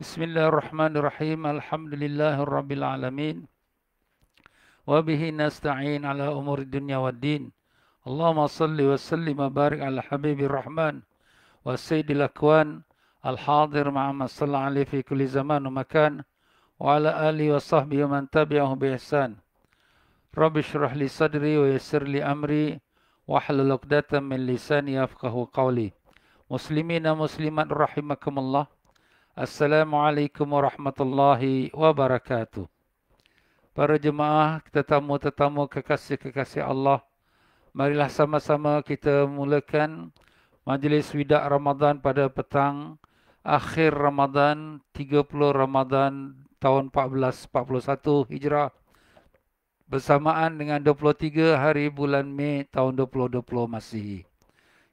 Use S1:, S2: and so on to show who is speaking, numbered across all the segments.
S1: بسم الله الرحمن الرحيم الحمد لله رب العالمين وبه نستعين على أمور الدنيا والدين اللهم صل وسلم وبارك على حبيب الرحمن والسيد الأكوان الحاضر مع من صلى عليه في كل زمان ومكان وعلى آله وصحبه ومن تبعه بإحسان رب اشرح لي صدري ويسر لي أمري واحلل عقدة من لساني يفقه قولي مسلمين مسلمات رحمكم الله Assalamualaikum warahmatullahi wabarakatuh. Para jemaah, tetamu-tetamu kekasih-kekasih Allah, marilah sama-sama kita mulakan majlis widak Ramadan pada petang akhir Ramadan 30 Ramadan tahun 1441 Hijrah bersamaan dengan 23 hari bulan Mei tahun 2020 Masihi.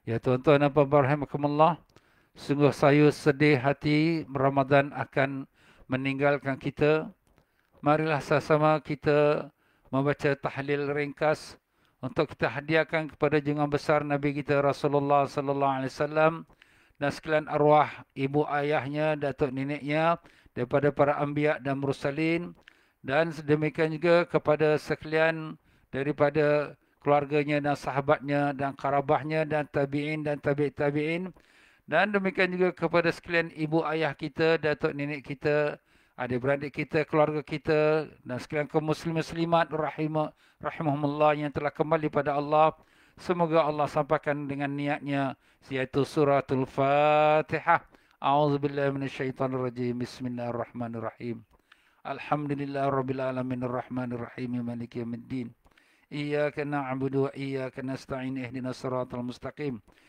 S1: Ya tuan-tuan dan puan-puan rahimakumullah, -tuan, Sungguh saya sedih hati Ramadan akan meninggalkan kita. Marilah sama-sama kita membaca tahlil ringkas untuk kita hadiahkan kepada jengah besar Nabi kita Rasulullah sallallahu alaihi wasallam dan sekalian arwah ibu ayahnya, datuk neneknya daripada para ambiak dan mursalin dan sedemikian juga kepada sekalian daripada keluarganya dan sahabatnya dan karabahnya dan tabi'in dan tabi' tabi'in dan demikian juga kepada sekalian ibu ayah kita, datuk nenek kita, adik-beradik kita, keluarga kita dan sekalian kaum muslim muslimat rahimahumullah yang telah kembali pada Allah. Semoga Allah sampaikan dengan niatnya yaitu suratul Fatihah. A'udzubillahi rajim. Bismillahirrahmanirrahim. Alhamdulillahirrabbilalaminirrahmanirrahim. Maliki yamiddin. Iyaka na'budu wa iyaka nasta'in. Ihdina suratul mustaqim. mustaqim.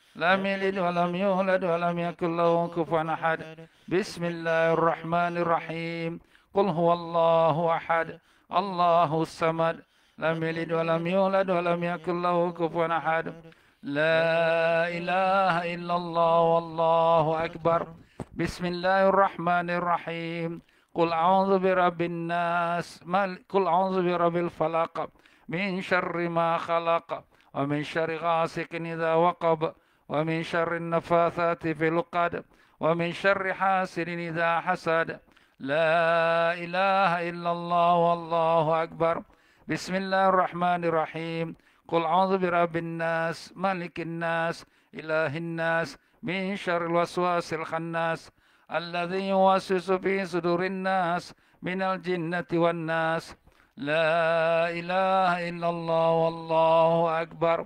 S1: لم يلد ولم يولد ولم يكن له كفوا أحد بسم الله الرحمن الرحيم قل هو الله أحد الله الصمد لم يلد ولم يولد ولم يكن له كفوا أحد لا إله إلا الله والله أكبر بسم الله الرحمن الرحيم قل أعوذ برب الناس قل أعوذ برب الفلق من شر ما خلق ومن شر غاسق إذا وقب ومن شر النفاثات في العقد ومن شر حاسد إذا حسد لا إله إلا الله والله أكبر بسم الله الرحمن الرحيم قل أعوذ برب الناس ملك الناس إله الناس من شر الوسواس الخناس الذي يوسوس في صدور الناس من الجنة والناس لا إله إلا الله والله أكبر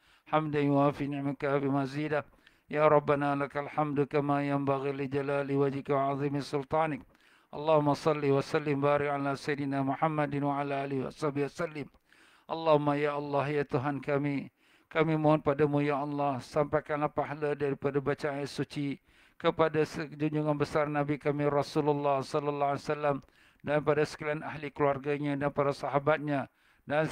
S1: حمدا يوافي نعمك أبي مزيدا يا ربنا لك الحمد كما ينبغي لجلال وجهك وعظيم سلطانك اللهم صل وسلم بارك على سيدنا محمد وعلى آله وصحبه وسلم اللهم يا الله يا تهان كمي Kami mohon padamu ya Allah sampaikanlah pahala daripada bacaan ayat suci kepada junjungan besar Nabi kami Rasulullah sallallahu alaihi wasallam dan pada sekalian ahli keluarganya dan para sahabatnya dan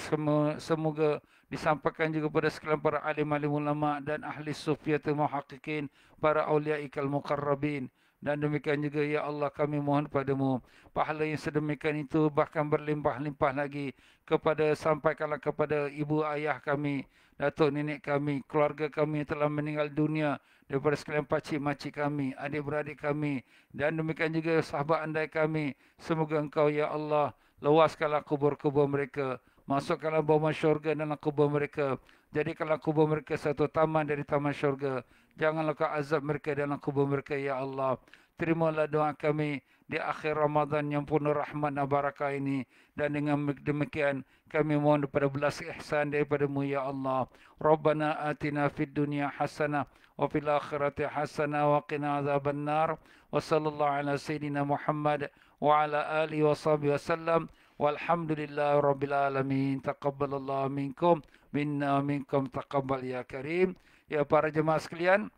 S1: semoga disampaikan juga kepada sekalian para alim-alim ulama dan ahli sufiyatul muhaqqiqin para awliya ikal muqarrabin dan demikian juga ya Allah kami mohon padamu pahala yang sedemikian itu bahkan berlimpah-limpah lagi kepada sampaikanlah kepada ibu ayah kami datuk nenek kami keluarga kami yang telah meninggal dunia daripada sekalian pacik makcik kami adik beradik kami dan demikian juga sahabat andai kami semoga engkau ya Allah lewaskanlah kubur-kubur mereka Masukkanlah bawah syurga dalam kubur mereka. Jadikanlah kubur mereka satu taman dari taman syurga. Janganlah kau azab mereka dalam kubur mereka, Ya Allah. Terimalah doa kami di akhir Ramadan yang penuh rahmat dan barakah ini. Dan dengan demikian, kami mohon kepada belas ihsan daripadamu, Ya Allah. Rabbana atina fid dunya hasanah. Wa fil akhirati hasanah. Wa qina azab an-nar. Wa sallallahu ala sayyidina Muhammad. Wa ala alihi wa sahbihi wa sallam. Walhamdulillahirrabbilalamin Taqabbalallah minkum Minna minkum taqabbal ya karim Ya para jemaah sekalian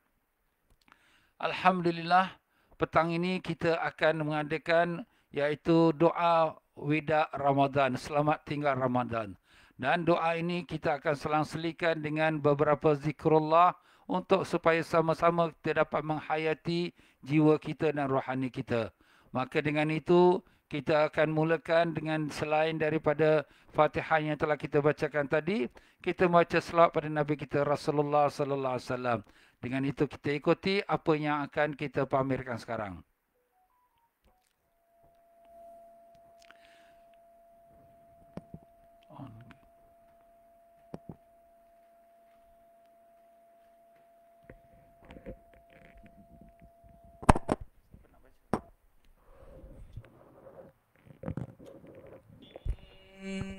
S1: Alhamdulillah Petang ini kita akan mengadakan Iaitu doa Wida Ramadan Selamat tinggal Ramadan Dan doa ini kita akan selang-selikan Dengan beberapa zikrullah Untuk supaya sama-sama kita dapat menghayati Jiwa kita dan rohani kita Maka dengan itu kita akan mulakan dengan selain daripada Fatihah yang telah kita bacakan tadi, kita baca selawat pada Nabi kita Rasulullah sallallahu alaihi wasallam. Dengan itu kita ikuti apa yang akan kita pamerkan sekarang.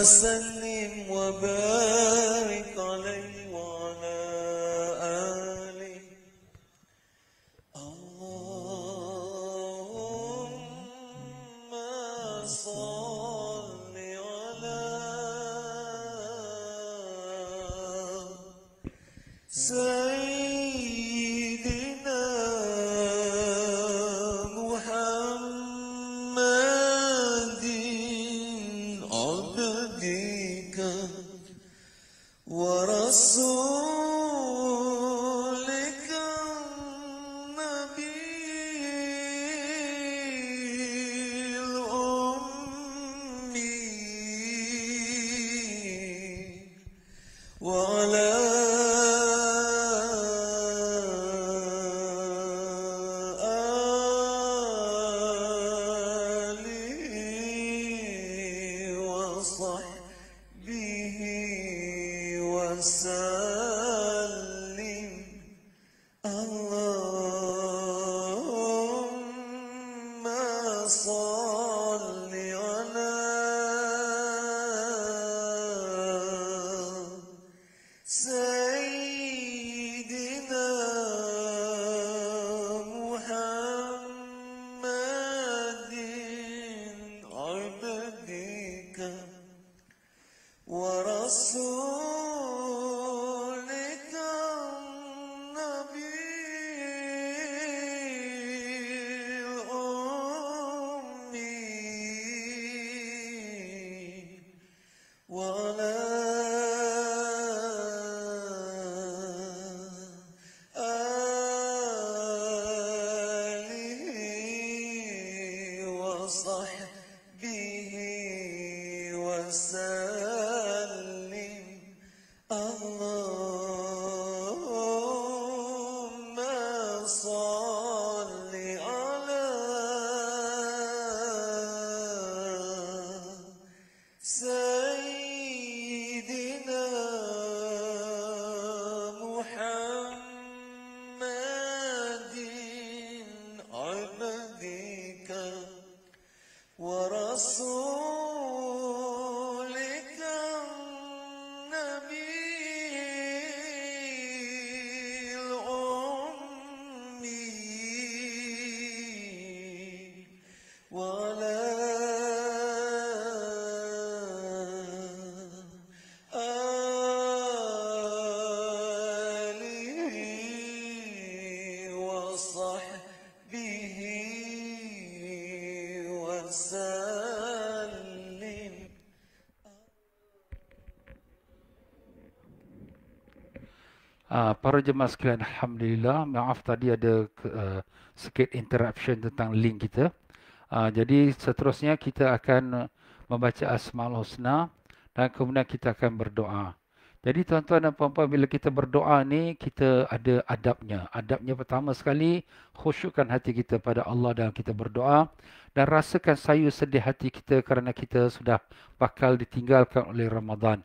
S1: وسلم Para jemaah sekalian, Alhamdulillah. Maaf tadi ada uh, sikit interruption tentang link kita. Uh, jadi seterusnya kita akan membaca Asmaul Husna dan kemudian kita akan berdoa. Jadi tuan-tuan dan puan-puan bila kita berdoa ni kita ada adabnya. Adabnya pertama sekali khusyukkan hati kita pada Allah dalam kita berdoa dan rasakan sayu sedih hati kita kerana kita sudah bakal ditinggalkan oleh Ramadan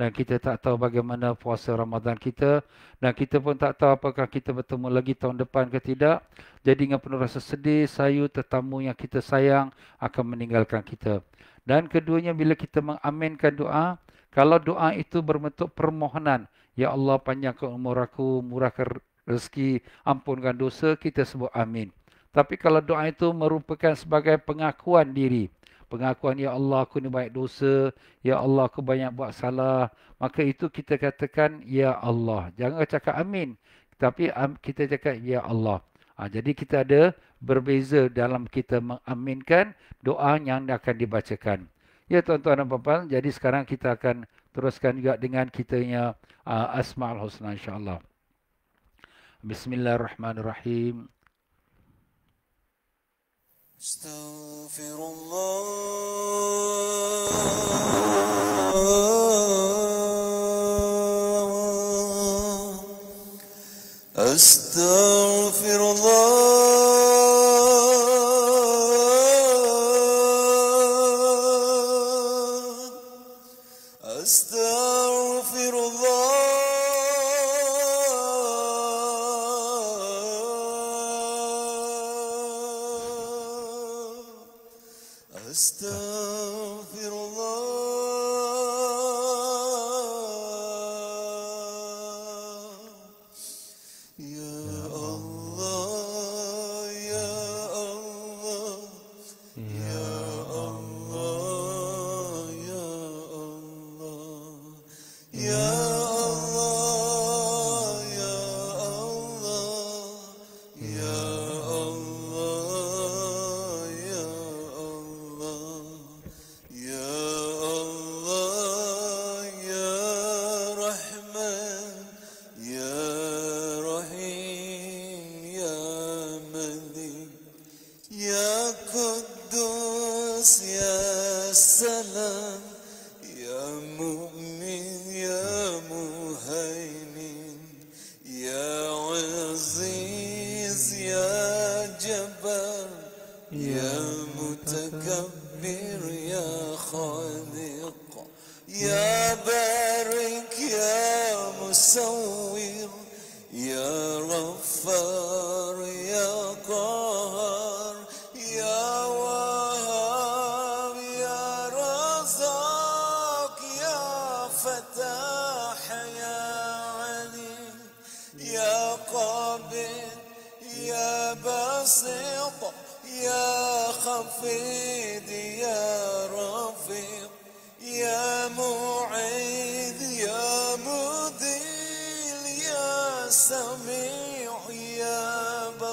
S1: dan kita tak tahu bagaimana puasa Ramadan kita dan kita pun tak tahu apakah kita bertemu lagi tahun depan ke tidak jadi dengan penuh rasa sedih sayu tetamu yang kita sayang akan meninggalkan kita dan keduanya bila kita mengaminkan doa kalau doa itu berbentuk permohonan ya Allah panjangkan umur aku murahkan rezeki ampunkan dosa kita sebut amin tapi kalau doa itu merupakan sebagai pengakuan diri pengakuan ya Allah aku ni banyak dosa, ya Allah aku banyak buat salah, maka itu kita katakan ya Allah. Jangan cakap amin, tapi kita cakap ya Allah. Ha, jadi kita ada berbeza dalam kita mengaminkan doa yang akan dibacakan. Ya tuan-tuan dan puan-puan, jadi sekarang kita akan teruskan juga dengan kitanya uh, Asma'ul Husna insya-Allah. Bismillahirrahmanirrahim.
S2: استغفر الله استغفر الله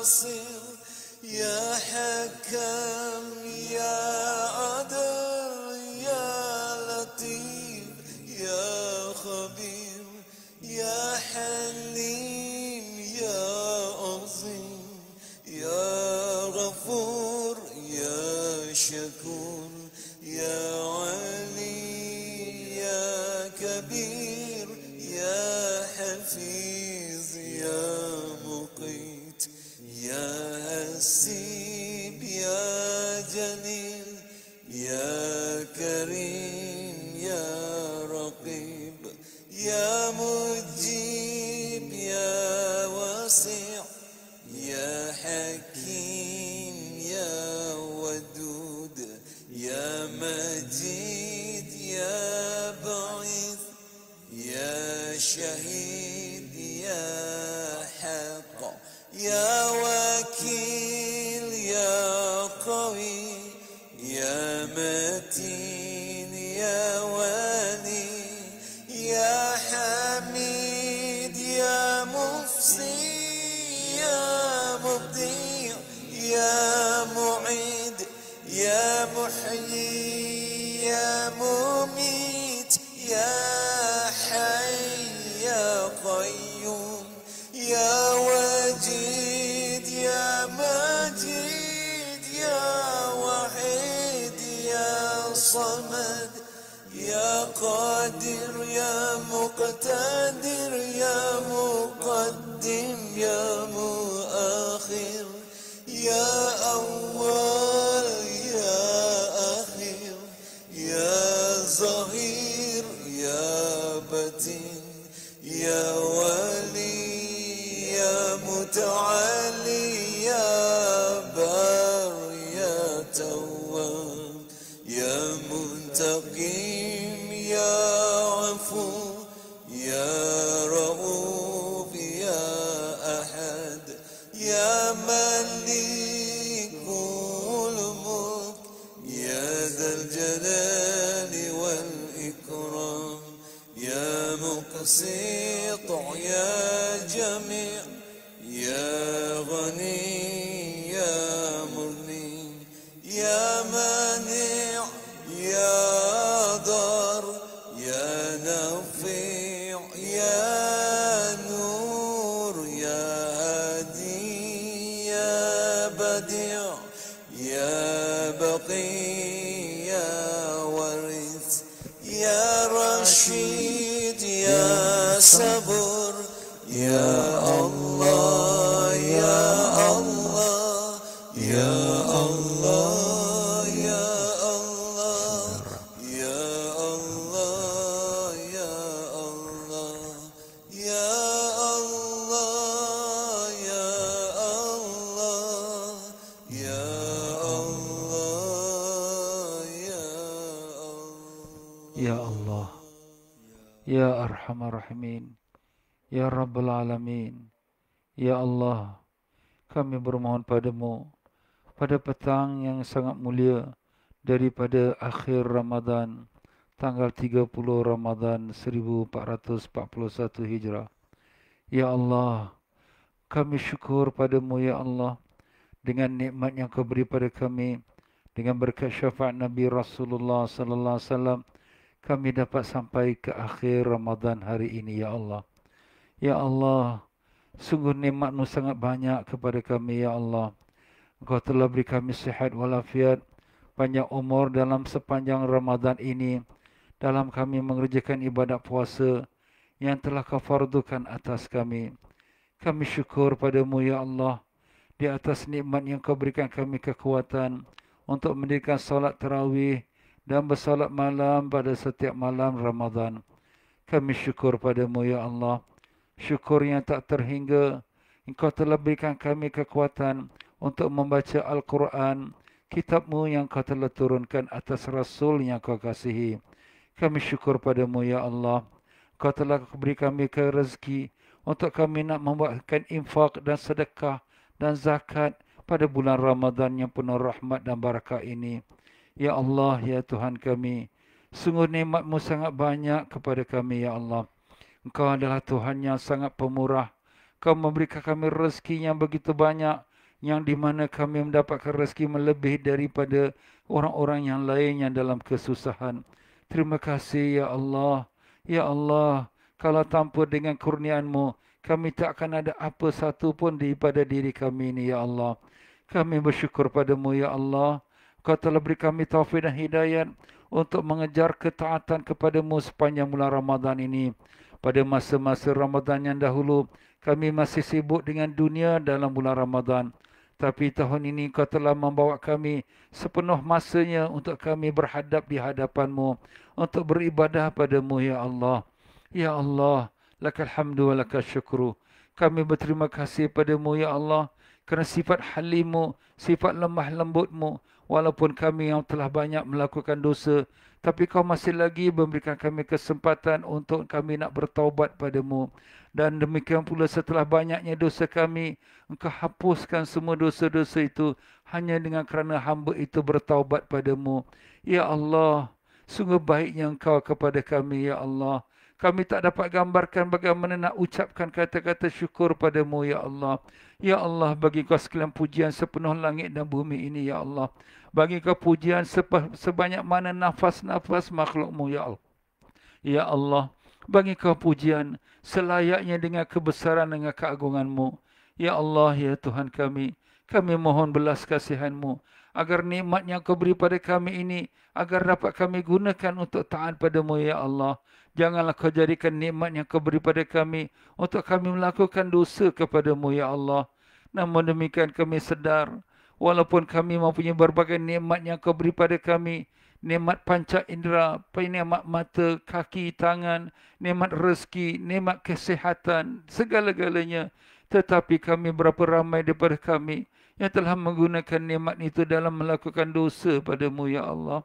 S2: see. المنتقيم يا عفو يا رؤوف يا أحد يا مليك الملك يا ذا الجلال والإكرام يا مقسم
S1: Rabbul Alamin Ya Allah Kami bermohon padamu Pada petang yang sangat mulia Daripada akhir Ramadan Tanggal 30 Ramadan 1441 Hijrah Ya Allah Kami syukur padamu Ya Allah Dengan nikmat yang kau beri pada kami Dengan berkat syafaat Nabi Rasulullah Sallallahu Alaihi Wasallam kami dapat sampai ke akhir Ramadan hari ini ya Allah. Ya Allah, sungguh nikmatmu sangat banyak kepada kami, Ya Allah. Engkau telah beri kami sihat walafiat, panjang umur dalam sepanjang Ramadan ini, dalam kami mengerjakan ibadat puasa yang telah kau fardukan atas kami. Kami syukur padamu, Ya Allah, di atas nikmat yang kau berikan kami kekuatan untuk mendirikan salat terawih dan bersalat malam pada setiap malam Ramadhan. Kami syukur padamu, Ya Allah, syukur yang tak terhingga. Engkau telah berikan kami kekuatan untuk membaca Al-Quran, kitabmu yang kau telah turunkan atas Rasul yang kau kasihi. Kami syukur padamu, Ya Allah. Kau telah beri kami ke rezeki untuk kami nak membuatkan infak dan sedekah dan zakat pada bulan Ramadan yang penuh rahmat dan barakah ini. Ya Allah, Ya Tuhan kami, sungguh nikmatmu sangat banyak kepada kami, Ya Allah. Engkau adalah Tuhan yang sangat pemurah. Kau memberikan kami rezeki yang begitu banyak. Yang di mana kami mendapatkan rezeki melebih daripada orang-orang yang lain yang dalam kesusahan. Terima kasih Ya Allah. Ya Allah, kalau tanpa dengan kurniaan kami tak akan ada apa satu pun daripada diri kami ini Ya Allah. Kami bersyukur padamu Ya Allah. Kau telah beri kami taufik dan hidayat untuk mengejar ketaatan kepadamu sepanjang bulan Ramadan ini pada masa-masa Ramadan yang dahulu kami masih sibuk dengan dunia dalam bulan Ramadan tapi tahun ini kau telah membawa kami sepenuh masanya untuk kami berhadap di hadapanmu untuk beribadah padamu ya Allah ya Allah lakal hamdu wa lakal syukru kami berterima kasih padamu ya Allah kerana sifat halimu sifat lemah lembutmu walaupun kami yang telah banyak melakukan dosa tapi kau masih lagi memberikan kami kesempatan untuk kami nak bertaubat padamu. Dan demikian pula setelah banyaknya dosa kami, engkau hapuskan semua dosa-dosa itu hanya dengan kerana hamba itu bertaubat padamu. Ya Allah, sungguh baiknya engkau kepada kami, Ya Allah. Kami tak dapat gambarkan bagaimana nak ucapkan kata-kata syukur padamu, Ya Allah. Ya Allah, bagi kau sekalian pujian sepenuh langit dan bumi ini, Ya Allah bagi kepujian sebanyak mana nafas-nafas makhlukmu, Ya Allah. Ya Allah, bagi kepujian, selayaknya dengan kebesaran dengan keagunganmu. Ya Allah, Ya Tuhan kami, kami mohon belas kasihanmu agar nikmat yang kau beri pada kami ini agar dapat kami gunakan untuk taat padamu ya Allah. Janganlah kau jadikan nikmat yang kau beri pada kami untuk kami melakukan dosa kepadamu ya Allah. Namun demikian kami sedar Walaupun kami mempunyai berbagai nikmat yang kau beri pada kami. Nikmat panca indera, nikmat mata, kaki, tangan, nikmat rezeki, nikmat kesihatan, segala-galanya. Tetapi kami berapa ramai daripada kami yang telah menggunakan nikmat itu dalam melakukan dosa padamu, Ya Allah.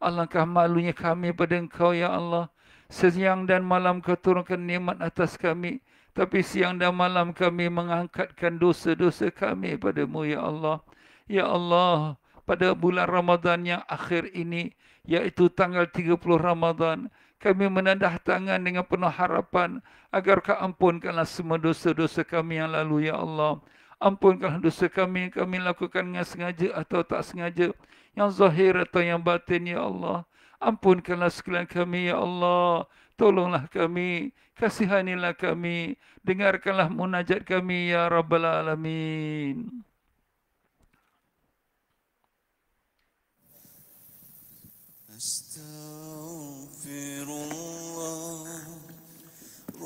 S1: Alangkah malunya kami pada engkau, Ya Allah. Sesiang dan malam kau turunkan nikmat atas kami. Tapi siang dan malam kami mengangkatkan dosa-dosa kami padamu, Ya Allah. Ya Allah. Ya Allah, pada bulan Ramadan yang akhir ini, yaitu tanggal 30 Ramadan, kami menandah tangan dengan penuh harapan agar kau ampunkanlah semua dosa-dosa kami yang lalu, Ya Allah. Ampunkanlah dosa kami yang kami lakukan dengan sengaja atau tak sengaja, yang zahir atau yang batin, Ya Allah. Ampunkanlah sekalian kami, Ya Allah. Tolonglah kami, kasihanilah kami, dengarkanlah munajat kami, Ya Rabbal Alamin.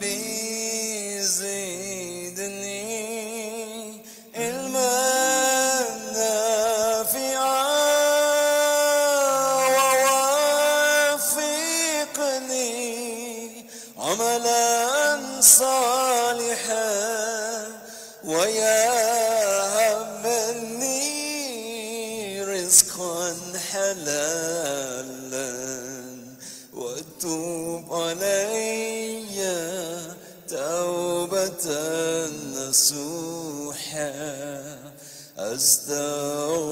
S2: ربي زيدني علما نافعا ووافقني عملا صالحا ويا هب لي رزقا حلالا نسوحا أستغفر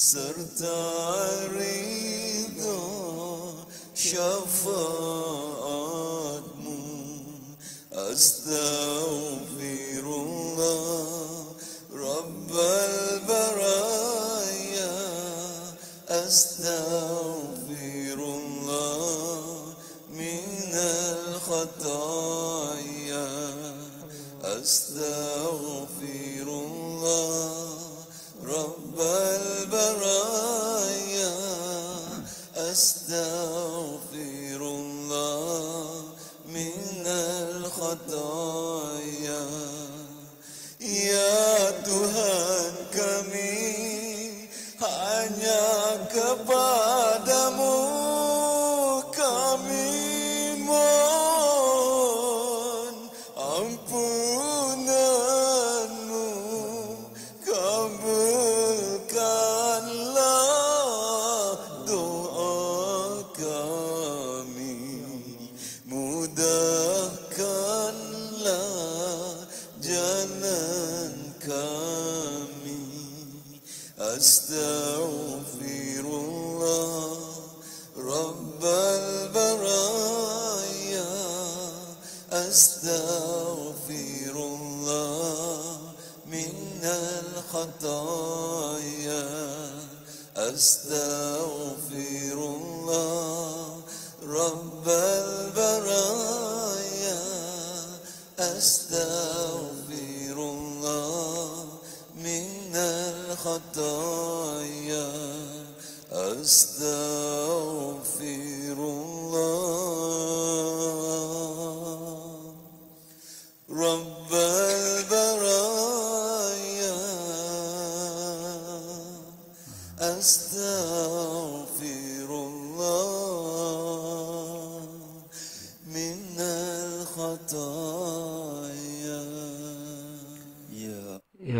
S2: صرت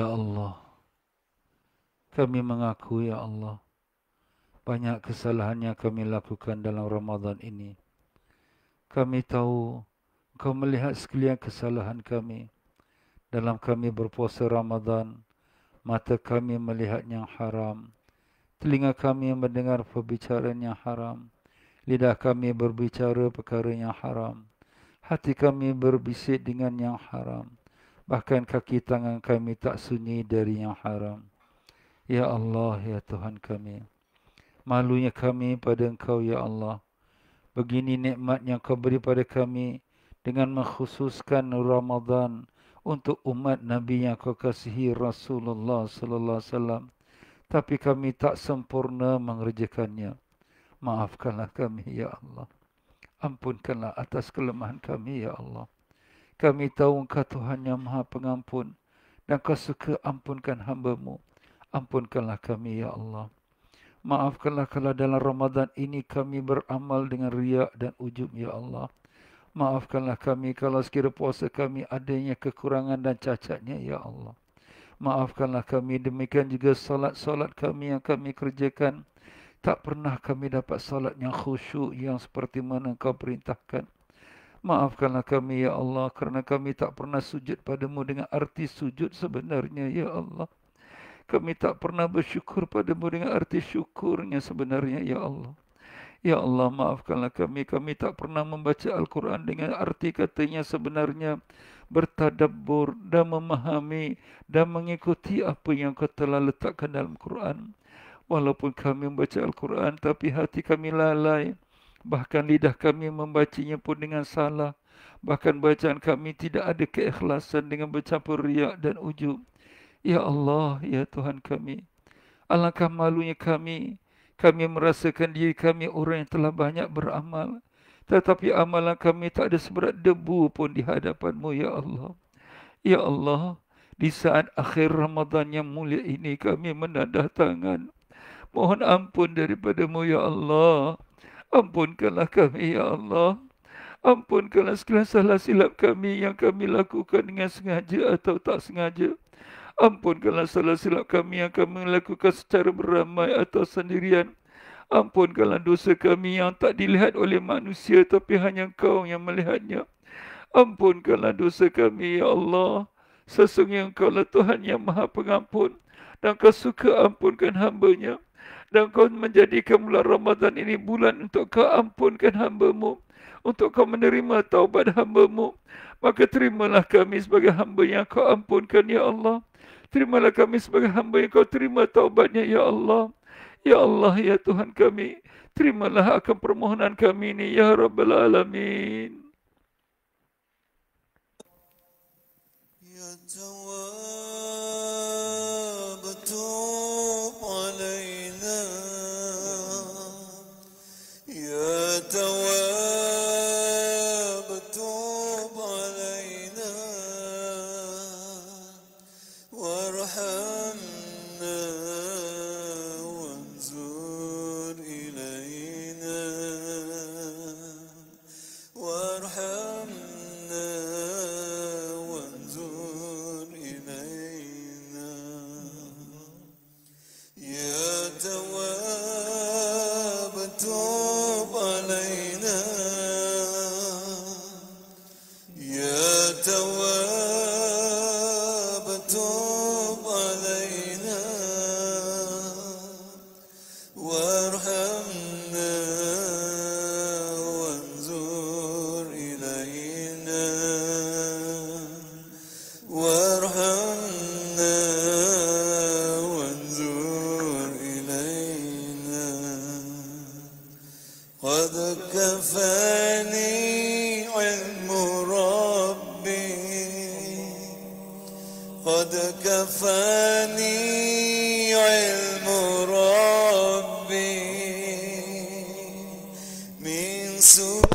S2: Ya Allah
S1: Kami mengaku Ya Allah Banyak kesalahan yang kami lakukan dalam Ramadan ini Kami tahu Kau melihat sekalian kesalahan kami Dalam kami berpuasa Ramadan Mata kami melihat yang haram Telinga kami mendengar perbicaraan yang haram Lidah kami berbicara perkara yang haram Hati kami berbisik dengan yang haram Bahkan kaki tangan kami tak sunyi dari yang haram. Ya Allah, Ya Tuhan kami. Malunya kami pada Engkau, Ya Allah. Begini nikmat yang Kau beri pada kami dengan mengkhususkan Ramadan untuk umat Nabi yang Kau kasihi Rasulullah Sallallahu Sallam. Tapi kami tak sempurna mengerjakannya. Maafkanlah kami, Ya Allah. Ampunkanlah atas kelemahan kami, Ya Allah. Kami tahu engkau Tuhan yang maha pengampun dan kau suka ampunkan hambamu. Ampunkanlah kami, Ya Allah. Maafkanlah kalau dalam Ramadan ini kami beramal dengan riak dan ujub, Ya Allah. Maafkanlah kami kalau sekiranya puasa kami adanya kekurangan dan cacatnya, Ya Allah. Maafkanlah kami demikian juga salat-salat kami yang kami kerjakan. Tak pernah kami dapat salat yang khusyuk yang seperti mana engkau perintahkan. Maafkanlah kami ya Allah kerana kami tak pernah sujud padamu dengan arti sujud sebenarnya ya Allah. Kami tak pernah bersyukur padamu dengan arti syukurnya sebenarnya ya Allah. Ya Allah maafkanlah kami kami tak pernah membaca Al-Quran dengan arti katanya sebenarnya bertadabbur dan memahami dan mengikuti apa yang kau telah letakkan dalam Quran. Walaupun kami membaca Al-Quran tapi hati kami lalai. Bahkan lidah kami membacanya pun dengan salah. Bahkan bacaan kami tidak ada keikhlasan dengan bercampur riak dan ujub. Ya Allah, Ya Tuhan kami. Alangkah malunya kami. Kami merasakan diri kami orang yang telah banyak beramal. Tetapi amalan kami tak ada seberat debu pun di hadapanmu, Ya Allah. Ya Allah, di saat akhir Ramadan yang mulia ini kami menadah tangan. Mohon ampun daripadamu, Ya Allah. Ya Allah. Ampunkanlah kami, Ya Allah. Ampunkanlah segala salah silap kami yang kami lakukan dengan sengaja atau tak sengaja. Ampunkanlah salah silap kami yang kami lakukan secara beramai atau sendirian. Ampunkanlah dosa kami yang tak dilihat oleh manusia tapi hanya kau yang melihatnya. Ampunkanlah dosa kami, Ya Allah. Sesungguhnya engkau lah Tuhan yang maha pengampun dan kau suka ampunkan hambanya. nya dan kau menjadikan bulan Ramadan ini bulan untuk kau ampunkan hambaMu untuk kau menerima taubat hambaMu maka terimalah kami sebagai hamba yang kau ampunkan ya Allah terimalah kami sebagai hamba yang kau terima taubatnya ya Allah ya Allah ya Tuhan kami terimalah akan permohonan kami ini ya rabbal alamin
S2: تتوب قد كفاني علم ربي من سوء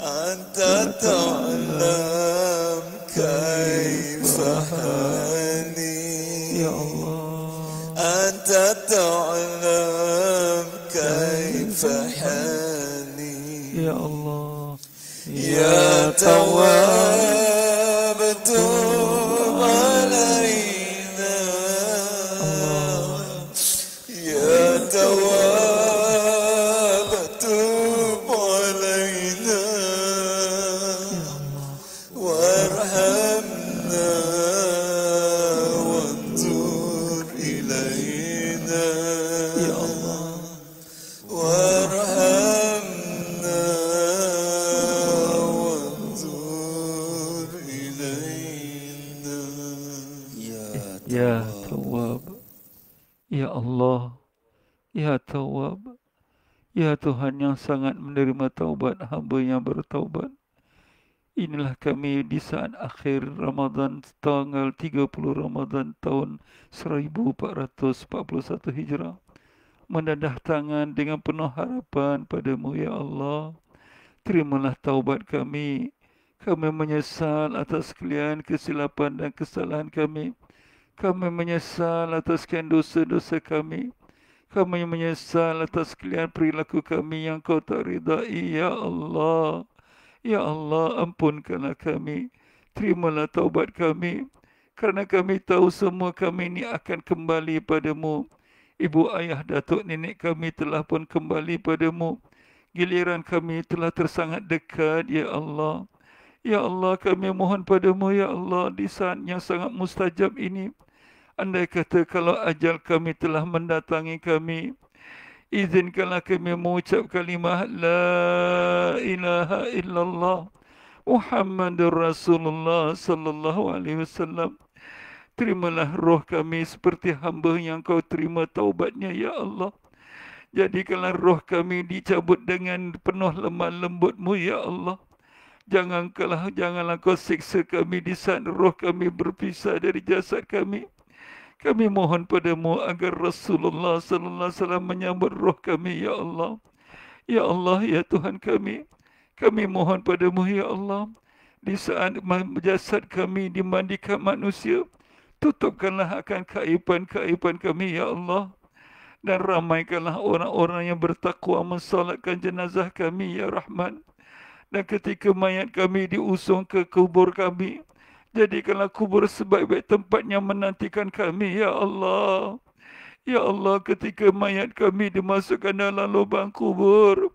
S2: أنت تعلم كيف حالي يا الله أنت تعلم كيف حالي يا الله يا تواب
S1: Ya Tuhan yang sangat menerima taubat hamba yang bertaubat. Inilah kami di saat akhir Ramadhan tanggal 30 Ramadhan tahun 1441 Hijrah. Mendadah tangan dengan penuh harapan padamu Ya Allah. Terimalah taubat kami. Kami menyesal atas sekalian kesilapan dan kesalahan kami. Kami menyesal atas sekian dosa-dosa kami. Kami menyesal atas sekalian perilaku kami yang kau tak ridai, Ya Allah. Ya Allah, ampunkanlah kami. Terimalah taubat kami. Kerana kami tahu semua kami ini akan kembali padamu. Ibu ayah datuk nenek kami telah pun kembali padamu. Giliran kami telah tersangat dekat, Ya Allah. Ya Allah, kami mohon padamu, Ya Allah, di saat yang sangat mustajab ini. Andai kata kalau ajal kami telah mendatangi kami, izinkanlah kami mengucap kalimah La ilaha illallah Muhammadur Rasulullah sallallahu alaihi wasallam. Terimalah roh kami seperti hamba yang kau terima taubatnya, Ya Allah. Jadikanlah roh kami dicabut dengan penuh lemah lembutmu, Ya Allah. janganlah janganlah kau siksa kami di sana roh kami berpisah dari jasad kami. Kami mohon padamu agar Rasulullah sallallahu alaihi wasallam menyambut roh kami ya Allah. Ya Allah ya Tuhan kami. Kami mohon padamu ya Allah di saat jasad kami dimandikan manusia tutupkanlah akan kaipan-kaipan kami ya Allah dan ramaikanlah orang-orang yang bertakwa mensolatkan jenazah kami ya Rahman dan ketika mayat kami diusung ke kubur kami Jadikanlah kubur sebaik-baik tempat yang menantikan kami, Ya Allah. Ya Allah, ketika mayat kami dimasukkan dalam lubang kubur,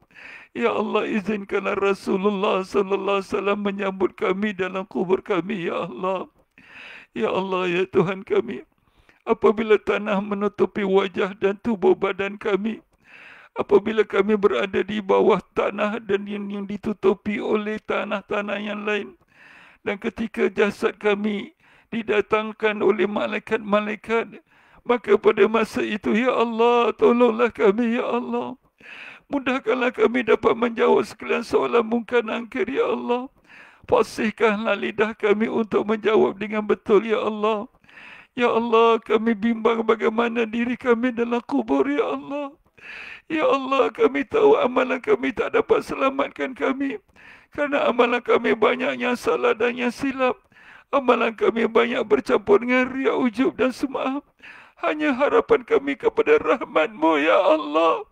S1: Ya Allah, izinkanlah Rasulullah sallallahu alaihi wasallam menyambut kami dalam kubur kami, Ya Allah. Ya Allah, Ya Tuhan kami, apabila tanah menutupi wajah dan tubuh badan kami, apabila kami berada di bawah tanah dan yang ditutupi oleh tanah-tanah yang lain, dan ketika jasad kami didatangkan oleh malaikat-malaikat, maka pada masa itu, Ya Allah, tolonglah kami, Ya Allah. Mudahkanlah kami dapat menjawab sekalian soalan mungkin angkir, Ya Allah. Fasihkanlah lidah kami untuk menjawab dengan betul, Ya Allah. Ya Allah, kami bimbang bagaimana diri kami dalam kubur, Ya Allah. Ya Allah, kami tahu amalan kami tak dapat selamatkan kami. Kerana amalan kami banyaknya salah dan yang silap. Amalan kami banyak bercampur dengan riak ujub dan semua. Hanya harapan kami kepada rahmatmu, Ya Allah.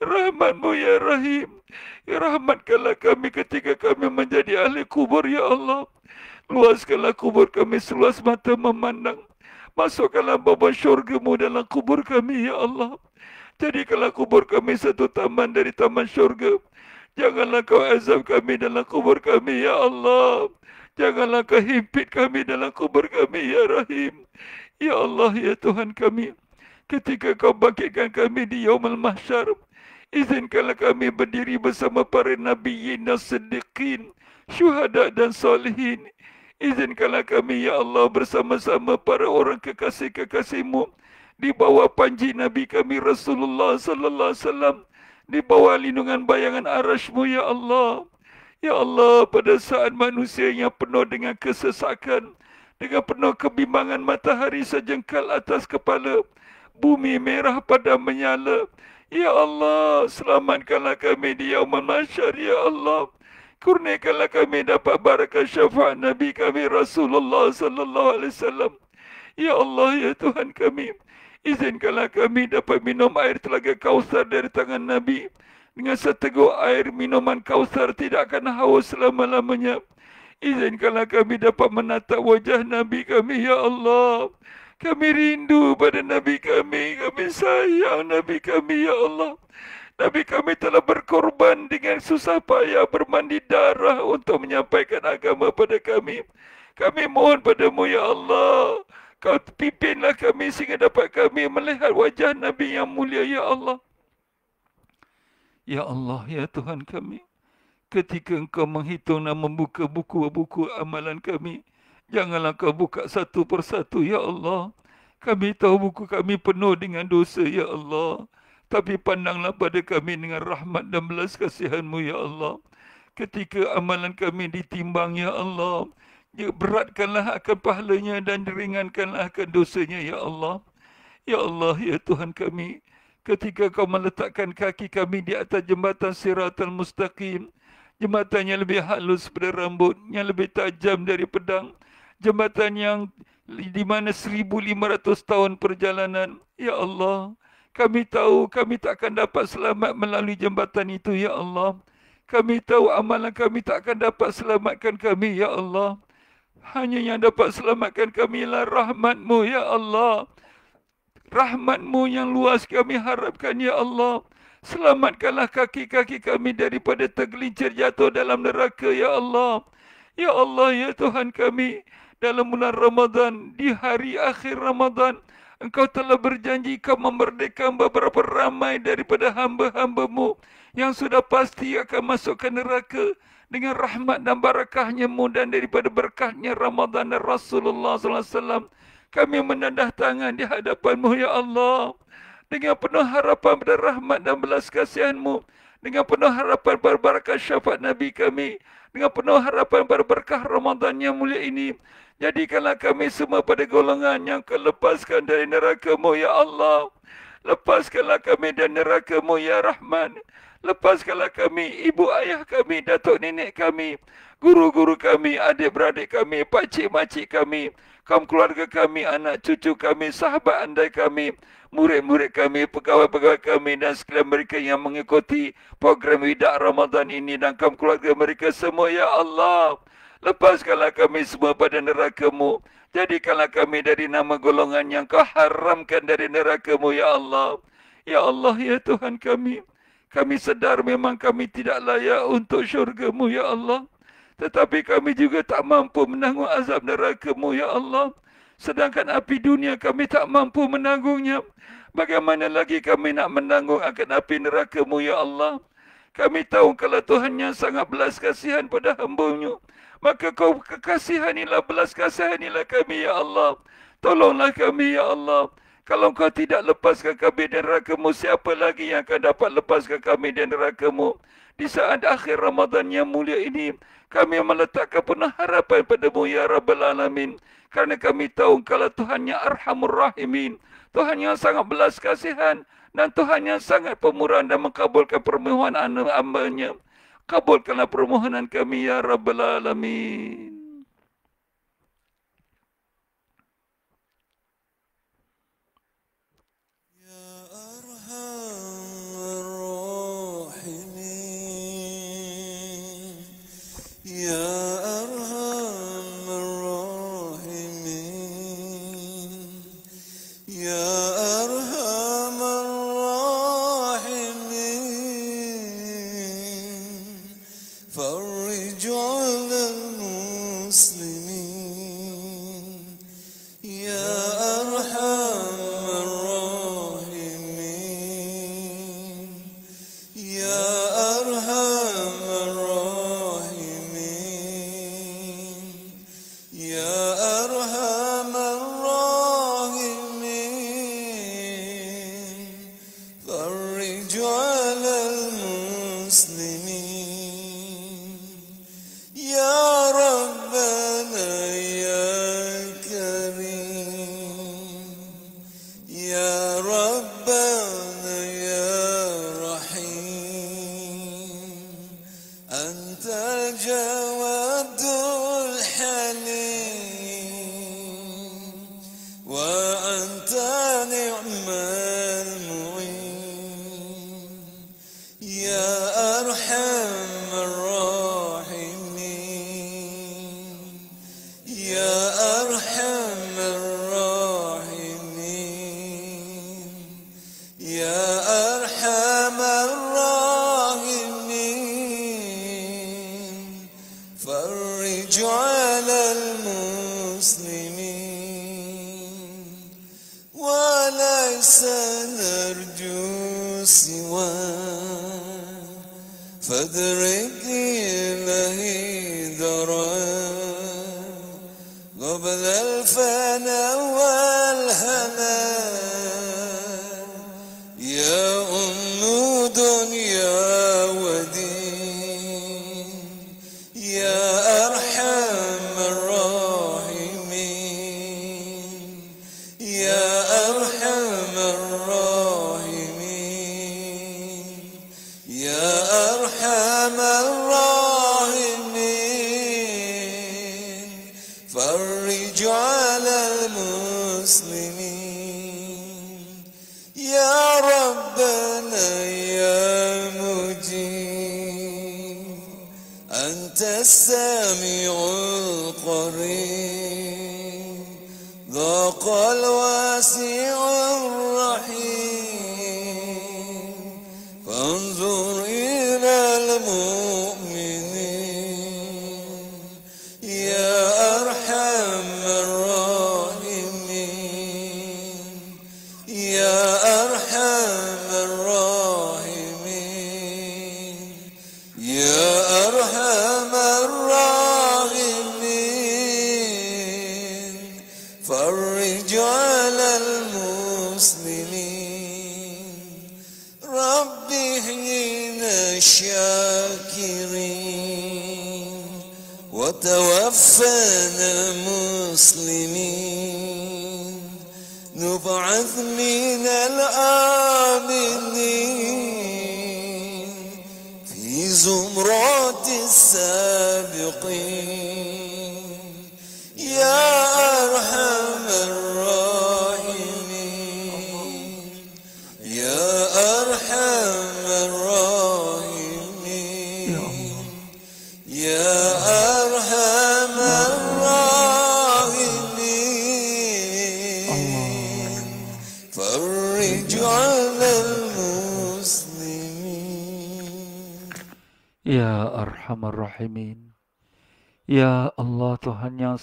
S1: Rahmatmu, Ya Rahim. Ya rahmatkanlah kami ketika kami menjadi ahli kubur, Ya Allah. Luaskanlah kubur kami seluas mata memandang. Masukkanlah bawah syurgamu dalam kubur kami, Ya Allah. Jadikanlah kubur kami satu taman dari taman syurgamu. Janganlah kau azab kami dalam kubur kami, Ya Allah. Janganlah kau himpit kami dalam kubur kami, Ya Rahim. Ya Allah, Ya Tuhan kami. Ketika kau bangkitkan kami di Yawmul Mahsyar, izinkanlah kami berdiri bersama para Nabi Yina Siddiqin, Syuhada dan Salihin. Izinkanlah kami, Ya Allah, bersama-sama para orang kekasih-kekasihmu di bawah panji Nabi kami Rasulullah Sallallahu Alaihi Wasallam di bawah lindungan bayangan arashmu, Ya Allah. Ya Allah, pada saat manusia yang penuh dengan kesesakan, dengan penuh kebimbangan matahari sejengkal atas kepala, bumi merah pada menyala. Ya Allah, selamatkanlah kami di Yaman Masyar, Ya Allah. Kurniakanlah kami dapat barakah syafaat Nabi kami Rasulullah Sallallahu Alaihi Wasallam. Ya Allah, Ya Tuhan kami. Izinkanlah kami dapat minum air telaga kausar dari tangan Nabi. Dengan seteguh air minuman kausar tidak akan haus selama-lamanya. Izinkanlah kami dapat menatap wajah Nabi kami, Ya Allah. Kami rindu pada Nabi kami. Kami sayang Nabi kami, Ya Allah. Nabi kami telah berkorban dengan susah payah bermandi darah untuk menyampaikan agama pada kami. Kami mohon padamu, Ya Allah. Kau pimpinlah kami sehingga dapat kami melihat wajah Nabi yang mulia, Ya Allah. Ya Allah, Ya Tuhan kami. Ketika engkau menghitung dan membuka buku-buku amalan kami, janganlah kau buka satu persatu, Ya Allah. Kami tahu buku kami penuh dengan dosa, Ya Allah. Tapi pandanglah pada kami dengan rahmat dan belas kasihanmu, Ya Allah. Ketika amalan kami ditimbang, Ya Allah. Ya beratkanlah akan pahalanya dan diringankanlah akan dosanya, Ya Allah. Ya Allah, Ya Tuhan kami. Ketika kau meletakkan kaki kami di atas jembatan siratul mustaqim. Jembatan yang lebih halus daripada rambut. Yang lebih tajam dari pedang. Jembatan yang di mana 1,500 tahun perjalanan. Ya Allah. Kami tahu kami tak akan dapat selamat melalui jembatan itu, Ya Allah. Kami tahu amalan kami tak akan dapat selamatkan kami, Ya Allah. Hanya yang dapat selamatkan kami lah rahmatmu, Ya Allah. Rahmatmu yang luas kami harapkan, Ya Allah. Selamatkanlah kaki-kaki kami daripada tergelincir jatuh dalam neraka, Ya Allah. Ya Allah, Ya Tuhan kami, dalam bulan Ramadan, di hari akhir Ramadan, Engkau telah berjanji kau memerdekakan beberapa ramai daripada hamba-hambamu yang sudah pasti akan masuk ke neraka dengan rahmat dan barakahnya mu dan daripada berkahnya Ramadhan dan Rasulullah sallallahu alaihi wasallam kami menandah tangan di hadapanmu ya Allah dengan penuh harapan pada rahmat dan belas kasihanmu dengan penuh harapan pada berbarakah syafaat Nabi kami dengan penuh harapan pada berkah Ramadhan yang mulia ini jadikanlah kami semua pada golongan yang kelepaskan dari neraka-Mu ya Allah lepaskanlah kami dari neraka-Mu ya Rahman Lepaskanlah kami, ibu ayah kami, datuk nenek kami, guru-guru kami, adik-beradik kami, pakcik-makcik kami, kaum keluarga kami, anak cucu kami, sahabat andai kami, murid-murid kami, pegawai-pegawai kami dan sekalian mereka yang mengikuti program Widak Ramadan ini dan kaum keluarga mereka semua, Ya Allah. Lepaskanlah kami semua pada nerakaMu. mu Jadikanlah kami dari nama golongan yang Kau haramkan dari nerakaMu Ya Allah. Ya Allah, Ya Tuhan kami. Kami sedar memang kami tidak layak untuk syurga Ya Allah. Tetapi kami juga tak mampu menanggung azab neraka Ya Allah. Sedangkan api dunia kami tak mampu menanggungnya. Bagaimana lagi kami nak menanggung akan api neraka Ya Allah. Kami tahu kalau Tuhan yang sangat belas kasihan pada hambunya, maka kau kekasihanilah, belas kasihanilah kami, Ya Allah. Tolonglah kami, Ya Allah. Kalau kau tidak lepaskan kami dari nerakamu, siapa lagi yang akan dapat lepaskan kami dari nerakamu? Di saat akhir Ramadan yang mulia ini, kami meletakkan penuh harapan mu Ya Rabbal Alamin. Kerana kami tahu kalau lah Tuhan yang Arhamur Rahimin, Tuhan yang sangat belas kasihan, dan Tuhan yang sangat pemurah, dan mengkabulkan permohonan amalnya. Kabulkanlah permohonan kami, Ya Rabbal Alamin. yeah.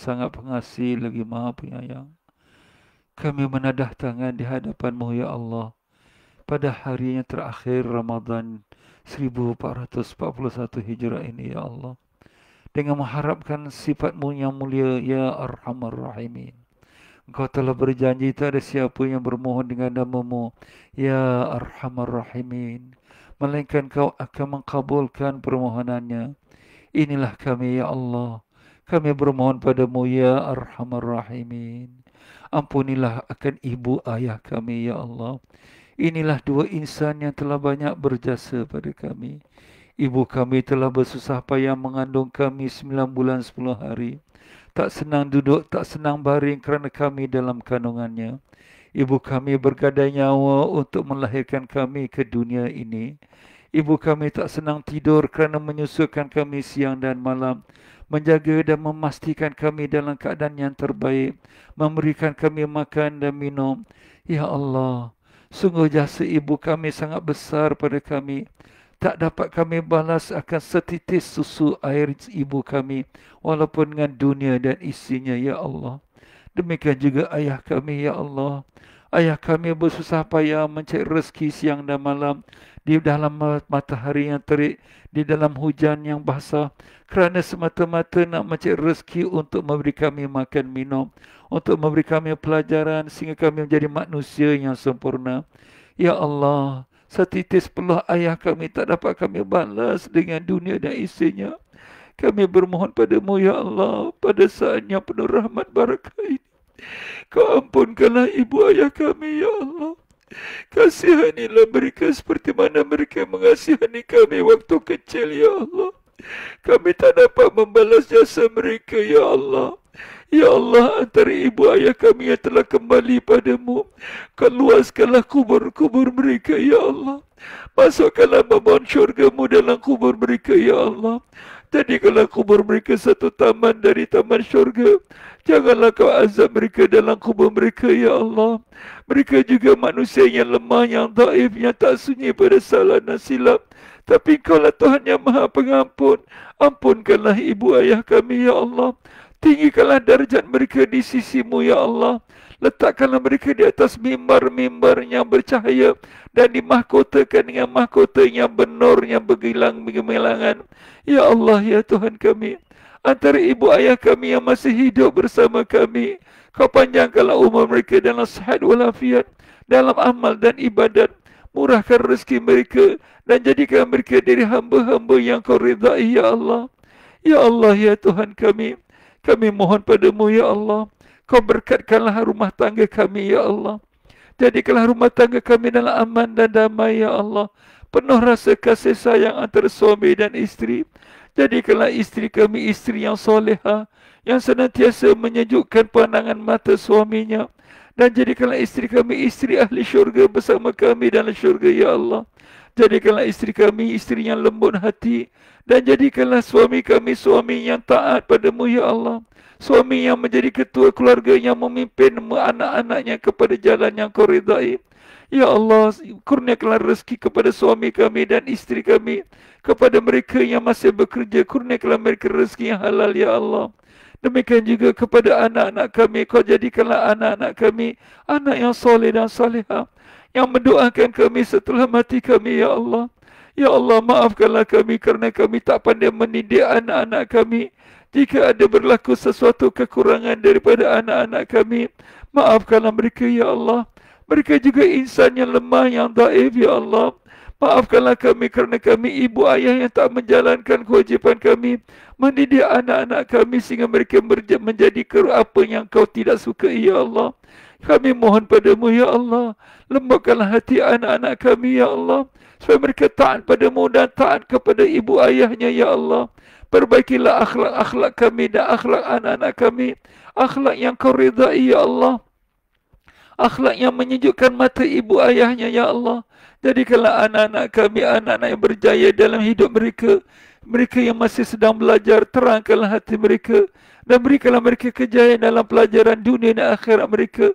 S1: sangat pengasih lagi maha penyayang. Kami menadah tangan di hadapanmu, Ya Allah. Pada hari yang terakhir Ramadhan 1441 Hijrah ini, Ya Allah. Dengan mengharapkan sifatmu yang mulia, Ya Ar-Rahman Rahimin. Kau telah berjanji tak ada siapa yang bermohon dengan namamu, Ya Arhamar Rahimin. Melainkan kau akan mengkabulkan permohonannya. Inilah kami, Ya Allah. Kami bermohon padamu ya arhamar rahimin. Ampunilah akan ibu ayah kami ya Allah. Inilah dua insan yang telah banyak berjasa pada kami. Ibu kami telah bersusah payah mengandung kami 9 bulan 10 hari. Tak senang duduk, tak senang baring kerana kami dalam kandungannya. Ibu kami bergadai nyawa untuk melahirkan kami ke dunia ini. Ibu kami tak senang tidur kerana menyusukan kami siang dan malam menjaga dan memastikan kami dalam keadaan yang terbaik, memberikan kami makan dan minum. Ya Allah, sungguh jasa ibu kami sangat besar pada kami. Tak dapat kami balas akan setitis susu air ibu kami walaupun dengan dunia dan isinya, Ya Allah. Demikian juga ayah kami, Ya Allah. Ayah kami bersusah payah mencari rezeki siang dan malam di dalam matahari yang terik di dalam hujan yang basah kerana semata-mata nak mencari rezeki untuk memberi kami makan minum, untuk memberi kami pelajaran sehingga kami menjadi manusia yang sempurna. Ya Allah, setitis peluh ayah kami tak dapat kami balas dengan dunia dan isinya. Kami bermohon padamu, Ya Allah, pada saatnya penuh rahmat barakah Kau ampunkanlah ibu ayah kami, Ya Allah. Kasihanilah mereka seperti mana mereka mengasihani kami waktu kecil, Ya Allah. Kami tak dapat membalas jasa mereka, Ya Allah. Ya Allah, antara ibu ayah kami yang telah kembali padamu. Keluaskanlah kubur-kubur mereka, Ya Allah. Masukkanlah beban syurgamu dalam kubur mereka, Ya Allah. Jadikanlah kubur mereka satu taman dari taman syurga. Janganlah kau azab mereka dalam kubur mereka, Ya Allah. Mereka juga manusia yang lemah, yang daif, yang tak sunyi pada salah dan silap. Tapi kau lah Tuhan yang maha pengampun. Ampunkanlah ibu ayah kami, Ya Allah. Tinggikanlah darjat mereka di sisimu, Ya Allah. Letakkanlah mereka di atas mimbar-mimbar yang bercahaya dan dimahkotakan dengan mahkota yang benar yang bergilang bergemilangan. Ya Allah, ya Tuhan kami, antara ibu ayah kami yang masih hidup bersama kami, kau panjangkanlah umur mereka dalam sehat walafiat, dalam amal dan ibadat, murahkan rezeki mereka dan jadikan mereka dari hamba-hamba yang kau ridai, ya Allah. Ya Allah, ya Tuhan kami, kami mohon padamu, ya Allah, kau berkatkanlah rumah tangga kami, Ya Allah. Jadikanlah rumah tangga kami dalam aman dan damai, Ya Allah. Penuh rasa kasih sayang antara suami dan isteri. Jadikanlah isteri kami isteri yang soleha. Yang senantiasa menyejukkan pandangan mata suaminya. Dan jadikanlah isteri kami isteri ahli syurga bersama kami dalam syurga, Ya Allah. Jadikanlah istri kami istri yang lembut hati dan jadikanlah suami kami suami yang taat padamu ya Allah. Suami yang menjadi ketua keluarga yang memimpin anak-anaknya kepada jalan yang kau ridai. Ya Allah, kurniakanlah rezeki kepada suami kami dan isteri kami. Kepada mereka yang masih bekerja, kurniakanlah mereka rezeki yang halal, Ya Allah. Demikian juga kepada anak-anak kami, kau jadikanlah anak-anak kami anak yang soleh dan solehah yang mendoakan kami setelah mati kami, Ya Allah. Ya Allah, maafkanlah kami kerana kami tak pandai mendidik anak-anak kami. Jika ada berlaku sesuatu kekurangan daripada anak-anak kami, maafkanlah mereka, Ya Allah. Mereka juga insan yang lemah, yang daif, Ya Allah. Maafkanlah kami kerana kami ibu ayah yang tak menjalankan kewajipan kami mendidik anak-anak kami sehingga mereka menjadi apa yang kau tidak suka, Ya Allah. Kami mohon padamu, Ya Allah. Lembakkanlah hati anak-anak kami, Ya Allah. Supaya mereka taat padamu dan taat kepada ibu ayahnya, Ya Allah. Perbaikilah akhlak-akhlak kami dan akhlak anak-anak kami. Akhlak yang kau redai, Ya Allah. Akhlak yang menyejukkan mata ibu ayahnya, Ya Allah. Jadikanlah anak-anak kami, anak-anak yang berjaya dalam hidup mereka. Mereka yang masih sedang belajar, terangkanlah hati mereka. Dan berikanlah mereka kejayaan dalam pelajaran dunia dan akhirat mereka.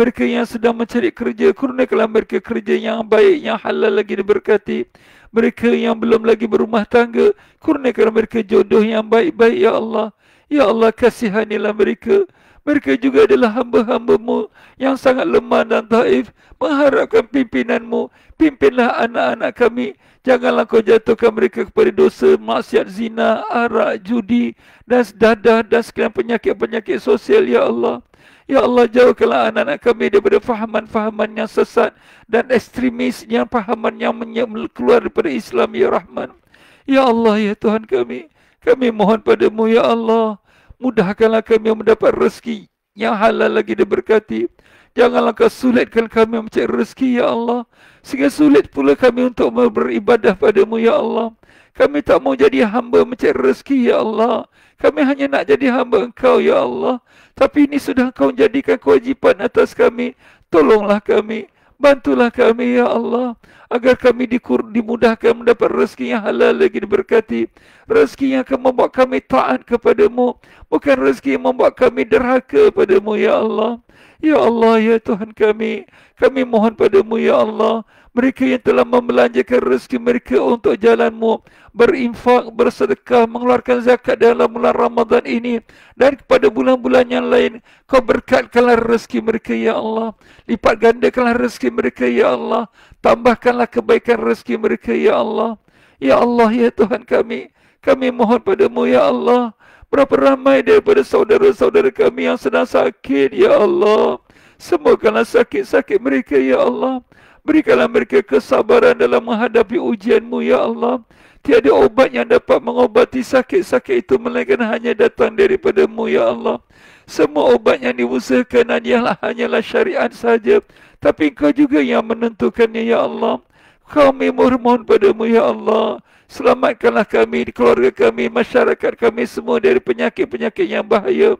S1: Mereka yang sedang mencari kerja, kurniakanlah mereka kerja yang baik, yang halal lagi diberkati. Mereka yang belum lagi berumah tangga, kurniakanlah mereka jodoh yang baik-baik, Ya Allah. Ya Allah, kasihanilah mereka. Mereka juga adalah hamba-hambamu yang sangat lemah dan taif. Mengharapkan pimpinanmu. Pimpinlah anak-anak kami. Janganlah kau jatuhkan mereka kepada dosa, maksiat zina, arak, judi, dan dadah dan sekalian penyakit-penyakit sosial, Ya Allah. Ya Allah jauhkanlah anak-anak kami daripada fahaman-fahaman yang sesat dan ekstremis yang fahaman yang keluar daripada Islam ya Rahman. Ya Allah ya Tuhan kami, kami mohon padamu ya Allah, mudahkanlah kami mendapat rezeki yang halal lagi diberkati. Janganlah kau sulitkan kami mencari rezeki, Ya Allah. Sehingga sulit pula kami untuk beribadah padamu, Ya Allah. Kami tak mau jadi hamba mencari rezeki, Ya Allah. Kami hanya nak jadi hamba engkau, Ya Allah. Tapi ini sudah kau jadikan kewajipan atas kami. Tolonglah kami. Bantulah kami, Ya Allah. Agar kami dikur, dimudahkan mendapat rezeki yang halal lagi diberkati. Rezeki yang akan membuat kami taat kepadamu. Bukan rezeki yang membuat kami derhaka kepadaMu, Ya Allah. Ya Allah, Ya Tuhan kami, kami mohon padamu Ya Allah, mereka yang telah membelanjakan rezeki mereka untuk jalanmu, berinfak, bersedekah, mengeluarkan zakat dalam bulan Ramadan ini, dan kepada bulan-bulan yang lain, kau berkatkanlah rezeki mereka Ya Allah, lipat gandakanlah rezeki mereka Ya Allah, tambahkanlah kebaikan rezeki mereka Ya Allah, Ya Allah, Ya Tuhan kami, kami mohon padamu Ya Allah, Berapa ramai daripada saudara-saudara kami yang sedang sakit, Ya Allah. Semogalah sakit-sakit mereka, Ya Allah. Berikanlah mereka kesabaran dalam menghadapi ujianmu, Ya Allah. Tiada obat yang dapat mengobati sakit-sakit itu melainkan hanya datang daripadamu, Ya Allah. Semua obat yang diusahakan hanyalah, hanyalah syariat saja. Tapi engkau juga yang menentukannya, Ya Allah. Kami mohon padamu ya Allah Selamatkanlah kami, keluarga kami, masyarakat kami semua dari penyakit-penyakit yang bahaya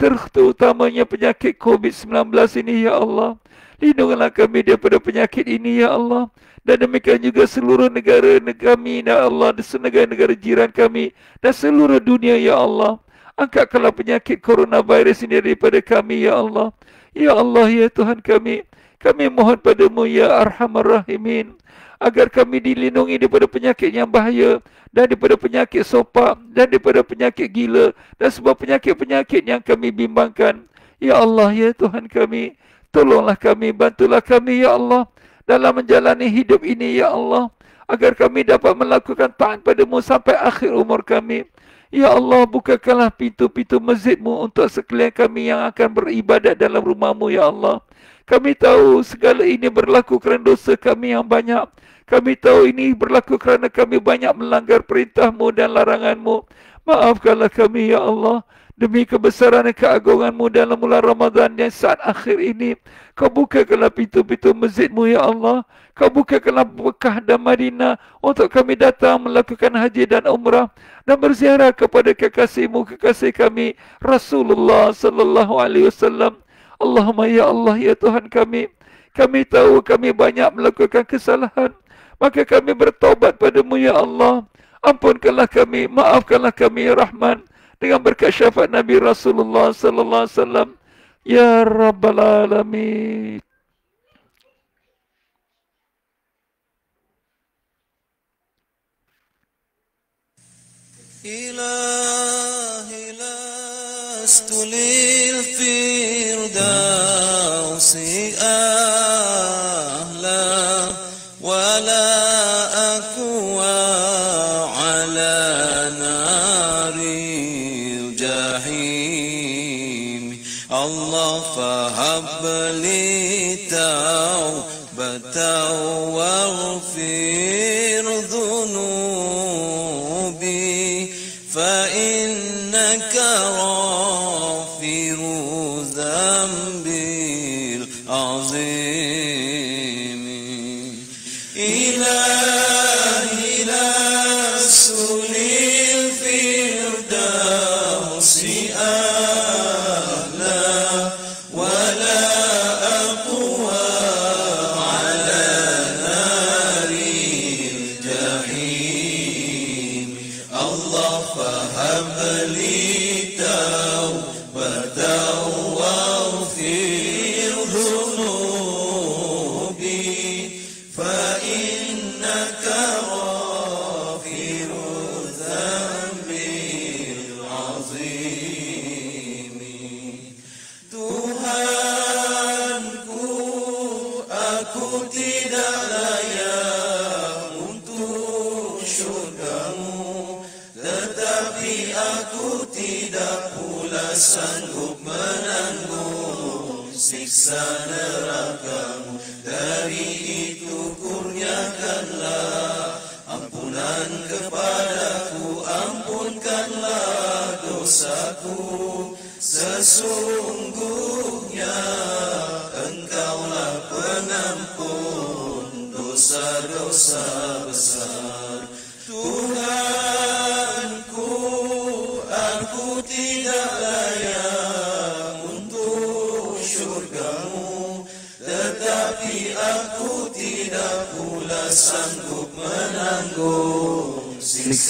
S1: Terutamanya penyakit COVID-19 ini ya Allah Lindungilah kami daripada penyakit ini ya Allah dan demikian juga seluruh negara kami ya Allah dan senegara negara jiran kami dan seluruh dunia ya Allah angkatkanlah penyakit coronavirus ini daripada kami ya Allah ya Allah ya Tuhan kami kami mohon padamu ya arhamar rahimin agar kami dilindungi daripada penyakit yang bahaya dan daripada penyakit sopak dan daripada penyakit gila dan semua penyakit-penyakit yang kami bimbangkan. Ya Allah, ya Tuhan kami, tolonglah kami, bantulah kami, ya Allah, dalam menjalani hidup ini, ya Allah, agar kami dapat melakukan taat padamu sampai akhir umur kami. Ya Allah, bukakanlah pintu-pintu masjidmu untuk sekalian kami yang akan beribadat dalam rumahmu, ya Allah. Kami tahu segala ini berlaku kerana dosa kami yang banyak. Kami tahu ini berlaku kerana kami banyak melanggar perintahmu dan laranganmu. Maafkanlah kami, Ya Allah. Demi kebesaran dan keagunganmu dalam mula Ramadan yang saat akhir ini. Kau bukakanlah pintu-pintu masjidmu, Ya Allah. Kau bukakanlah Mekah dan Madinah untuk kami datang melakukan haji dan umrah dan berziarah kepada kekasihmu, kekasih kami, Rasulullah Sallallahu Alaihi Wasallam. Allahumma ya Allah ya Tuhan kami kami tahu kami banyak melakukan kesalahan maka kami bertobat padamu ya Allah ampunkanlah kami maafkanlah kami ya Rahman dengan berkat syafaat Nabi Rasulullah sallallahu alaihi wasallam ya rabbal alamin
S2: Ilahi لست للفردوس أهلا ولا أكوى على نار الجحيم الله فهب لي توبة وغفر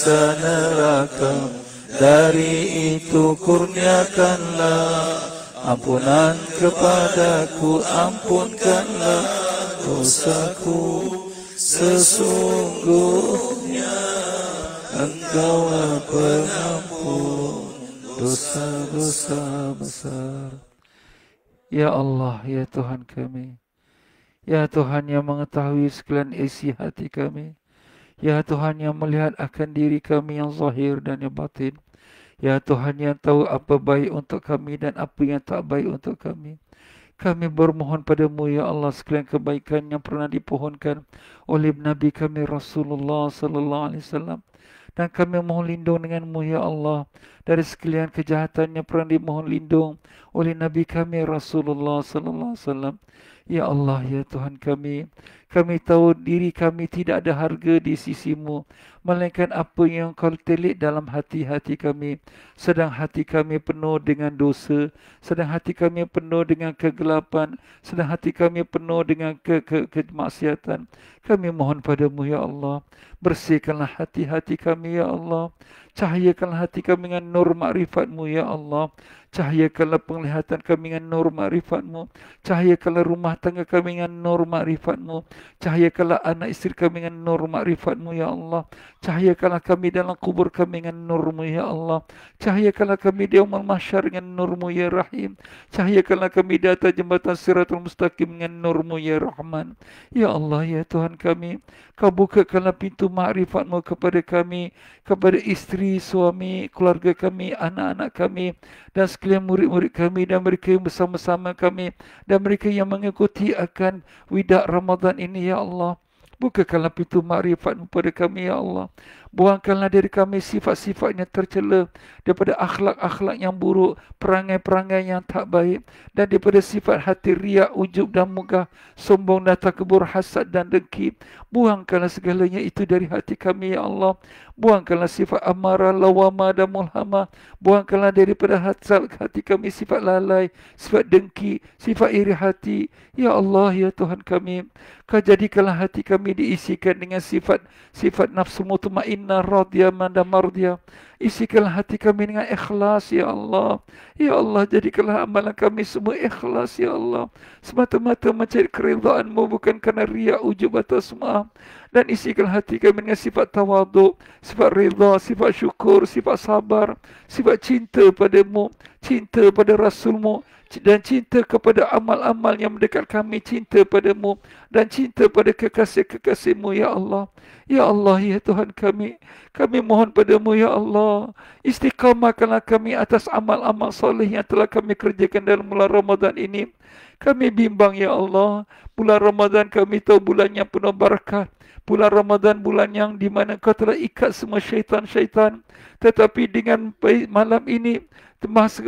S1: neraka Dari itu kurniakanlah Ampunan kepadaku ampunkanlah dosaku Sesungguhnya engkau pengampun dosa-dosa besar Ya Allah, Ya Tuhan kami Ya Tuhan yang mengetahui sekalian isi hati kami Ya Tuhan yang melihat akan diri kami yang zahir dan yang batin. Ya Tuhan yang tahu apa baik untuk kami dan apa yang tak baik untuk kami. Kami bermohon padamu ya Allah sekalian kebaikan yang pernah dipohonkan oleh Nabi kami Rasulullah sallallahu alaihi wasallam dan kami mohon lindung denganmu ya Allah dari sekalian kejahatan yang pernah dimohon lindung oleh Nabi kami Rasulullah sallallahu alaihi wasallam. Ya Allah, Ya Tuhan kami, kami tahu diri kami tidak ada harga di sisimu melainkan apa yang kau telik dalam hati-hati kami. Sedang hati kami penuh dengan dosa, sedang hati kami penuh dengan kegelapan, sedang hati kami penuh dengan ke ke kemaksiatan. Kami mohon padamu, Ya Allah, bersihkanlah hati-hati kami, Ya Allah. Cahayakanlah hati kami dengan nur makrifatmu, Ya Allah. Cahayakanlah penglihatan kami dengan nur makrifatmu. Cahayakanlah rumah tangga kami dengan nur makrifatmu. Cahayakanlah anak istri kami dengan nur makrifatmu, Ya Allah. Cahayakanlah kami dalam kubur kami dengan nurmu, Ya Allah. Cahayakanlah kami di umal mahsyar dengan nurmu, Ya Rahim. Cahayakanlah kami di atas jembatan siratul mustaqim dengan nurmu, Ya Rahman. Ya Allah, Ya Tuhan kami. Kau bukakanlah pintu makrifatmu kepada kami, kepada istri, suami, keluarga kami, anak-anak kami, dan sekalian murid-murid kami, dan mereka yang bersama-sama kami, dan mereka yang mengikuti akan widak Ramadan ini, Ya Allah Bukakanlah pintu makrifat kepada kami, Ya Allah. Buangkanlah dari kami sifat-sifat yang tercela daripada akhlak-akhlak yang buruk, perangai-perangai yang tak baik dan daripada sifat hati riak, ujub dan megah, sombong dan takabur, hasad dan dengki. Buangkanlah segalanya itu dari hati kami ya Allah. Buangkanlah sifat amarah, lawama dan mulhama. Buangkanlah daripada hasad hati kami sifat lalai, sifat dengki, sifat iri hati. Ya Allah ya Tuhan kami, kau jadikanlah hati kami diisikan dengan sifat sifat nafsu mutmainnah inna radhiya Manda damardiya isikalah hati kami dengan ikhlas ya Allah ya Allah jadikanlah amalan kami semua ikhlas ya Allah semata-mata mencari keridhaan bukan kerana riya ujub atas semua dan isikalah hati kami dengan sifat tawaduk sifat ridha sifat syukur sifat sabar sifat cinta padamu cinta pada Rasulmu dan cinta kepada amal-amal yang mendekat kami cinta padamu dan cinta pada kekasih-kekasihmu ya Allah ya Allah ya Tuhan kami kami mohon padamu ya Allah istiqamahkanlah kami atas amal-amal soleh yang telah kami kerjakan dalam bulan Ramadan ini kami bimbang ya Allah bulan Ramadan kami tahu bulan yang penuh berkat bulan Ramadan bulan yang di mana kau telah ikat semua syaitan-syaitan tetapi dengan malam ini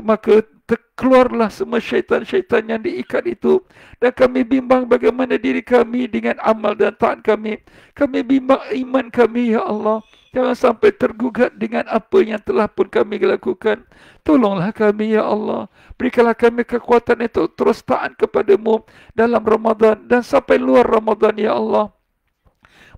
S1: maka terkeluarlah semua syaitan-syaitan yang diikat itu dan kami bimbang bagaimana diri kami dengan amal dan taat kami kami bimbang iman kami ya Allah jangan sampai tergugat dengan apa yang telah pun kami lakukan tolonglah kami ya Allah berikanlah kami kekuatan itu terus taat kepadamu dalam Ramadan dan sampai luar Ramadan ya Allah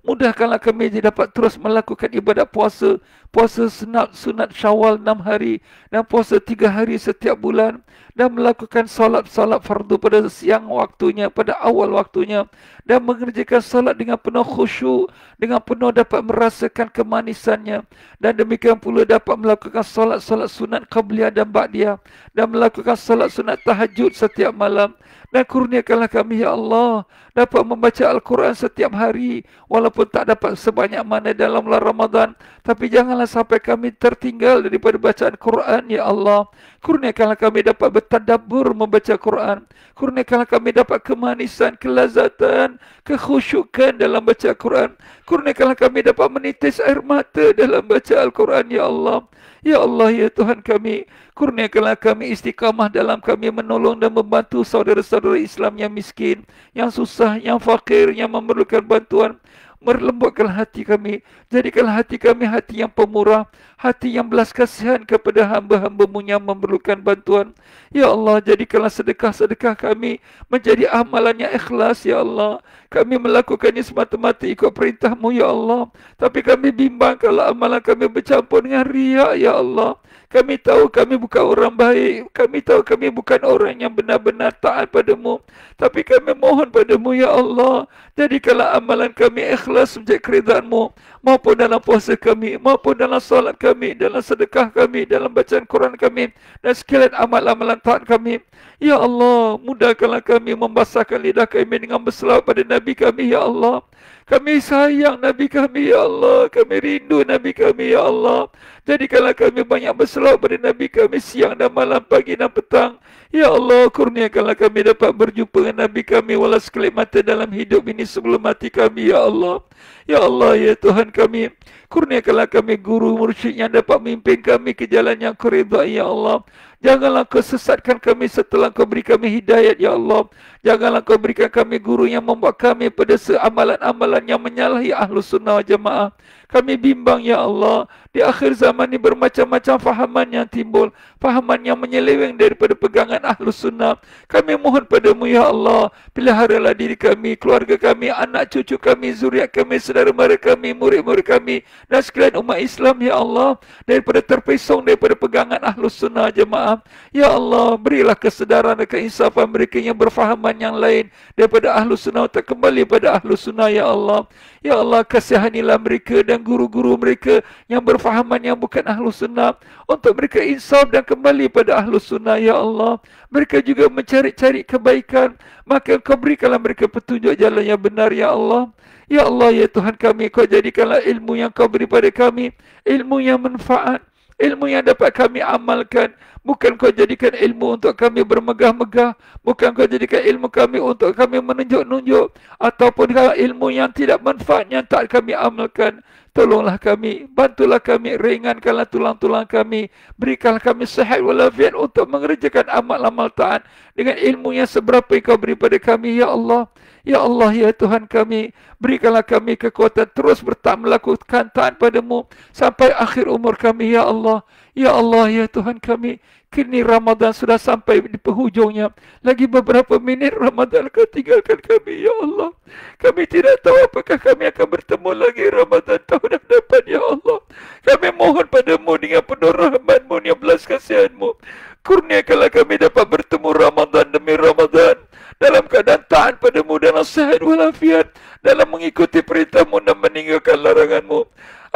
S1: Mudahkanlah kami jadi dapat terus melakukan ibadat puasa. Puasa sunat, sunat syawal enam hari. Dan puasa tiga hari setiap bulan. Dan melakukan salat salat fardu pada siang waktunya. Pada awal waktunya. Dan mengerjakan salat dengan penuh khusyuk. Dengan penuh dapat merasakan kemanisannya. Dan demikian pula dapat melakukan salat salat sunat qabliyah dan ba'diyah. Dan melakukan salat sunat tahajud setiap malam. Dan kurniakanlah kami, Ya Allah, dapat membaca Al-Quran setiap hari, walaupun tak dapat sebanyak mana dalam bulan Ramadan. Tapi janganlah sampai kami tertinggal daripada bacaan Quran, Ya Allah. Kurniakanlah kami dapat bertadabur membaca Quran. Kurniakanlah kami dapat kemanisan, kelazatan, kekhusyukan dalam baca Quran. Kurniakanlah kami dapat menitis air mata dalam baca Al-Quran, Ya Allah. Ya Allah, Ya Tuhan kami, kurniakanlah kami istiqamah dalam kami menolong dan membantu saudara-saudara Islam yang miskin, yang susah, yang fakir, yang memerlukan bantuan. Merlembutkan hati kami, jadikan hati kami hati yang pemurah, hati yang belas kasihan kepada hamba-hambamu yang memerlukan bantuan. Ya Allah, jadikanlah sedekah-sedekah kami menjadi amalan yang ikhlas, Ya Allah. Kami melakukannya semata-mata ikut perintahmu, Ya Allah. Tapi kami bimbang kalau amalan kami bercampur dengan riak, Ya Allah. Kami tahu kami bukan orang baik. Kami tahu kami bukan orang yang benar-benar taat padamu. Tapi kami mohon padamu, Ya Allah. Jadi kalau amalan kami ikhlas menjadi keridhaanmu maupun dalam puasa kami, maupun dalam salat kami, dalam sedekah kami, dalam bacaan Quran kami, dan sekalian amal-amalan taat kami. Ya Allah, mudahkanlah kami membasahkan lidah kami dengan berselawat pada Nabi kami, Ya Allah. Kami sayang Nabi kami ya Allah. Kami rindu Nabi kami ya Allah. Jadikanlah kami banyak berselawat pada Nabi kami siang dan malam, pagi dan petang. Ya Allah, kurniakanlah kami dapat berjumpa dengan Nabi kami walau sekelip mata dalam hidup ini sebelum mati kami ya Allah. Ya Allah, ya Tuhan kami. Kurniakanlah kami guru mursyid yang dapat memimpin kami ke jalan yang kau ya Allah. Janganlah kau sesatkan kami setelah kau beri kami hidayat, Ya Allah. Janganlah kau berikan kami guru yang membuat kami pada seamalan-amalan yang menyalahi ahlu sunnah jemaah. Kami bimbang ya Allah. Di akhir zaman ini bermacam-macam fahaman yang timbul. Fahaman yang menyeleweng daripada pegangan ahlu sunnah. Kami mohon padamu ya Allah. Peliharalah diri kami, keluarga kami, anak cucu kami, zuriat kami, saudara mara kami, murid-murid kami. Dan sekalian umat Islam ya Allah. Daripada terpesong daripada pegangan ahlu sunnah jemaah. Ya Allah berilah kesedaran dan keinsafan mereka yang berfahaman Tuhan yang lain daripada ahlu sunnah tak kembali pada ahlu sunnah ya Allah ya Allah kasihanilah mereka dan guru-guru mereka yang berfahaman yang bukan ahlu sunnah untuk mereka insaf dan kembali pada ahlu sunnah ya Allah mereka juga mencari-cari kebaikan maka kau berikanlah mereka petunjuk jalan yang benar ya Allah ya Allah ya Tuhan kami kau jadikanlah ilmu yang kau beri pada kami ilmu yang manfaat ilmu yang dapat kami amalkan Bukan kau jadikan ilmu untuk kami bermegah-megah. Bukan kau jadikan ilmu kami untuk kami menunjuk-nunjuk. Ataupun ilmu yang tidak manfaat yang tak kami amalkan. Tolonglah kami. Bantulah kami. Ringankanlah tulang-tulang kami. Berikanlah kami sehat walafiat untuk mengerjakan amal-amal ta'at. Dengan ilmu yang seberapa yang kau beri pada kami. Ya Allah. Ya Allah, Ya Tuhan kami, berikanlah kami kekuatan terus bertak melakukan taat padamu sampai akhir umur kami, Ya Allah. Ya Allah, Ya Tuhan kami, kini Ramadan sudah sampai di penghujungnya. Lagi beberapa minit Ramadan akan tinggalkan kami, Ya Allah. Kami tidak tahu apakah kami akan bertemu lagi Ramadan tahun depan, Ya Allah. Kami mohon padamu dengan penuh rahmatmu, dengan belas kasihanmu. Kurniakanlah kami dapat bertemu Ramadan demi Ramadan dalam keadaan taat padamu dan nasihat walafiat dalam mengikuti perintahmu dan meninggalkan laranganmu.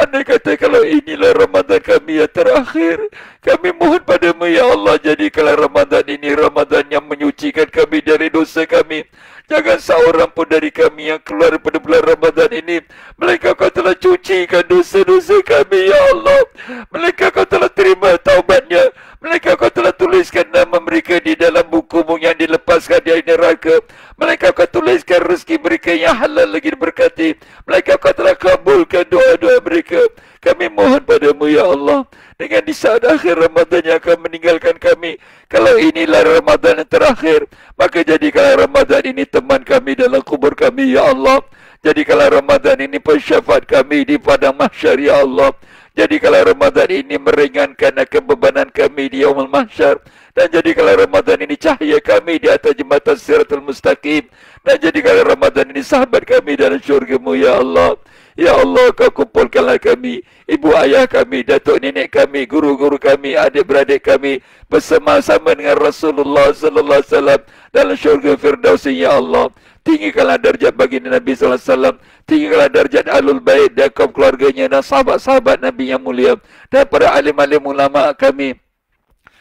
S1: Anda kata kalau inilah Ramadan kami yang terakhir, kami mohon padamu ya Allah jadikanlah Ramadan ini Ramadan yang menyucikan kami dari dosa kami. Jangan seorang pun dari kami yang keluar pada bulan Ramadan ini. Mereka kau telah cucikan dosa-dosa kami, Ya Allah. Mereka kau telah terima taubatnya. Mereka kau telah tuliskan nama mereka di dalam bumbung yang dilepaskan dari neraka. Mereka kau tuliskan rezeki mereka yang halal lagi diberkati. Mereka kau telah kabulkan doa-doa mereka. Kami mohon padamu, Ya Allah. Dengan di saat akhir ramadhan yang akan meninggalkan kami. Kalau inilah ramadhan yang terakhir. Maka jadikanlah ramadhan ini teman kami dalam kubur kami, Ya Allah. jadi kalau ramadhan ini pensyafat kami di padang mahsyar, Ya Allah. kalau ramadhan ini meringankan kebebanan kami di Yawmul Mahsyar. Mahsyar. Dan jadikanlah Ramadhan ini cahaya kami di atas jembatan siratul mustaqim. Dan jadikanlah Ramadhan ini sahabat kami dalam syurgamu, Ya Allah. Ya Allah, kau kumpulkanlah kami, ibu ayah kami, datuk nenek kami, guru-guru kami, adik-beradik kami, bersama-sama dengan Rasulullah Sallallahu Alaihi Wasallam dalam syurga Firdaus, Ya Allah. Tinggikanlah darjat bagi Nabi Sallallahu Alaihi Wasallam. Tinggikanlah darjat Alul Bait dan kaum keluarganya dan sahabat-sahabat Nabi yang mulia. Dan para alim-alim ulama kami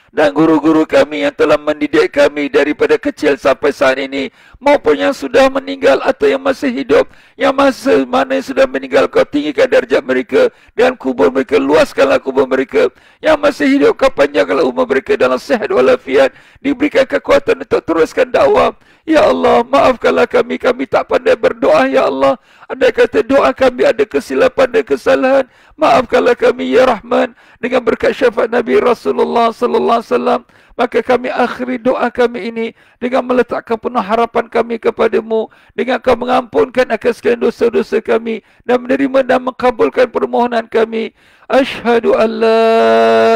S1: dan guru-guru kami yang telah mendidik kami daripada kecil sampai saat ini maupun yang sudah meninggal atau yang masih hidup yang masa mana yang sudah meninggal kau tinggikan darjat mereka dan kubur mereka luaskanlah kubur mereka yang masih hidup kau panjangkanlah umur mereka dalam sehat walafiat diberikan kekuatan untuk teruskan dakwah ya Allah maafkanlah kami kami tak pandai berdoa ya Allah Andai kata doa kami ada kesilapan dan kesalahan, maafkanlah kami ya Rahman dengan berkat syafaat Nabi Rasulullah sallallahu alaihi wasallam. Maka kami akhiri doa kami ini dengan meletakkan penuh harapan kami kepadamu. Dengan kau mengampunkan akan sekalian dosa-dosa kami. Dan menerima dan mengkabulkan permohonan kami. Ashhadu an la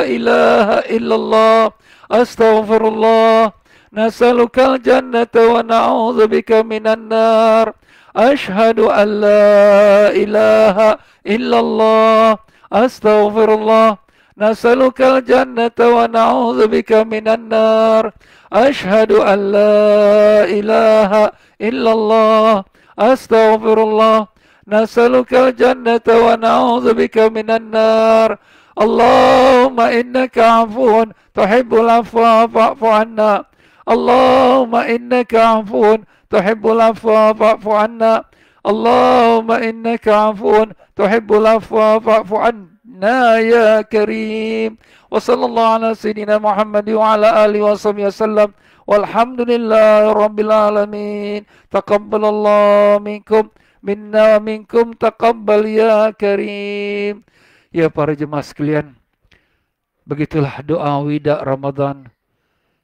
S1: ilaha illallah. Astaghfirullah. Nasalukal jannata wa na'udzubika minan nar. أشهد أن لا إله إلا الله أستغفر الله نسألك الجنة ونعوذ بك من النار أشهد أن لا إله إلا الله أستغفر الله نسألك الجنة ونعوذ بك من النار اللهم إنك عفو تحب العفو فاعف عنا اللهم إنك عفو تحب العفو فاعف عنا اللهم إنك عفو تحب العفو فاعف عنا يا كريم وصلى الله على سيدنا محمد وعلى آله وصحبه وسلم والحمد لله رب العالمين تقبل الله منكم منا ومنكم تقبل يا كريم يا para jemaah sekalian begitulah doa wida Ramadan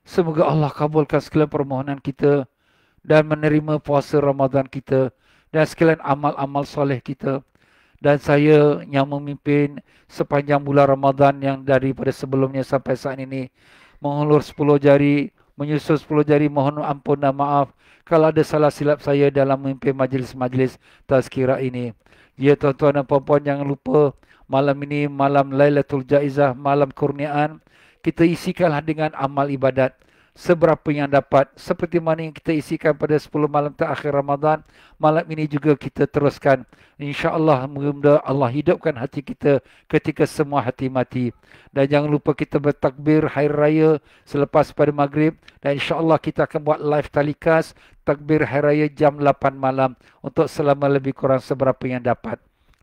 S1: semoga Allah kabulkan segala permohonan kita dan menerima puasa Ramadan kita dan sekalian amal-amal soleh kita. Dan saya yang memimpin sepanjang bulan Ramadan yang dari pada sebelumnya sampai saat ini mengulur sepuluh jari, menyusul sepuluh jari mohon ampun dan maaf kalau ada salah silap saya dalam memimpin majlis-majlis tazkira ini. Ya tuan-tuan dan puan-puan jangan lupa malam ini malam Lailatul Jaizah, malam kurniaan kita isikanlah dengan amal ibadat seberapa yang dapat seperti mana yang kita isikan pada 10 malam terakhir Ramadan malam ini juga kita teruskan insyaallah mudah Allah hidupkan hati kita ketika semua hati mati dan jangan lupa kita bertakbir hari raya selepas pada maghrib dan insyaallah kita akan buat live talikas takbir hari raya jam 8 malam untuk selama lebih kurang seberapa yang dapat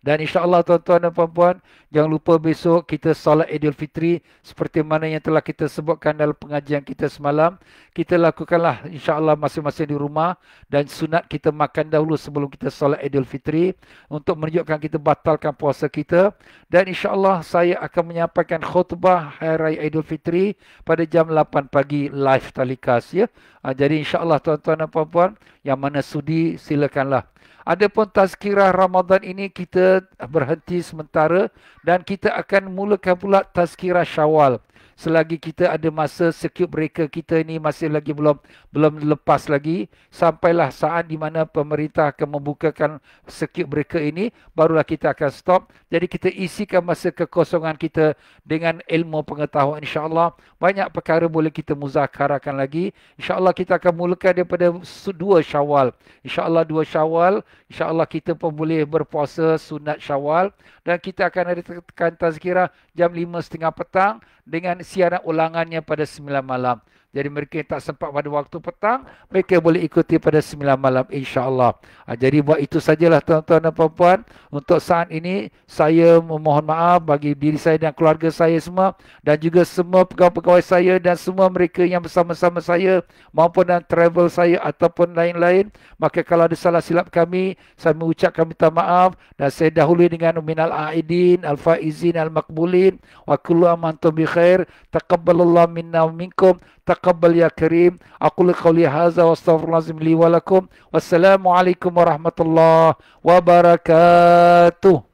S1: dan insyaAllah tuan-tuan dan puan-puan, jangan lupa besok kita solat Idul Fitri seperti mana yang telah kita sebutkan dalam pengajian kita semalam. Kita lakukanlah insyaAllah masing-masing di rumah dan sunat kita makan dahulu sebelum kita solat Idul Fitri untuk menunjukkan kita batalkan puasa kita. Dan insyaAllah saya akan menyampaikan khutbah Hari Raya Idul Fitri pada jam 8 pagi live talikas. Ya. Ha, jadi insyaAllah tuan-tuan dan puan-puan yang mana sudi silakanlah. Adapun tazkirah Ramadan ini kita berhenti sementara dan kita akan mulakan pula tazkirah Syawal selagi kita ada masa circuit breaker kita ni masih lagi belum belum lepas lagi sampailah saat di mana pemerintah akan membukakan circuit breaker ini barulah kita akan stop jadi kita isikan masa kekosongan kita dengan ilmu pengetahuan insyaallah banyak perkara boleh kita muzakarakan lagi insyaallah kita akan mulakan daripada dua Syawal insyaallah dua Syawal insyaallah kita pun boleh berpuasa sunat Syawal dan kita akan ada tekan tazkirah jam 5.30 petang dengan siaran ulangannya pada 9 malam. Jadi mereka yang tak sempat pada waktu petang, mereka boleh ikuti pada 9 malam insya-Allah. Ha, jadi buat itu sajalah tuan-tuan dan puan-puan. Untuk saat ini saya memohon maaf bagi diri saya dan keluarga saya semua dan juga semua pegawai-pegawai saya dan semua mereka yang bersama-sama saya maupun dan travel saya ataupun lain-lain. Maka kalau ada salah silap kami, saya mengucapkan minta maaf dan saya dahului dengan minal aidin al faizin al maqbulin wa kullu amantum bi khair taqabbalallahu minna wa minkum taq taqabbal ya karim aqul qawli hadza wa astaghfir lazim li wa lakum wassalamu alaikum warahmatullahi wabarakatuh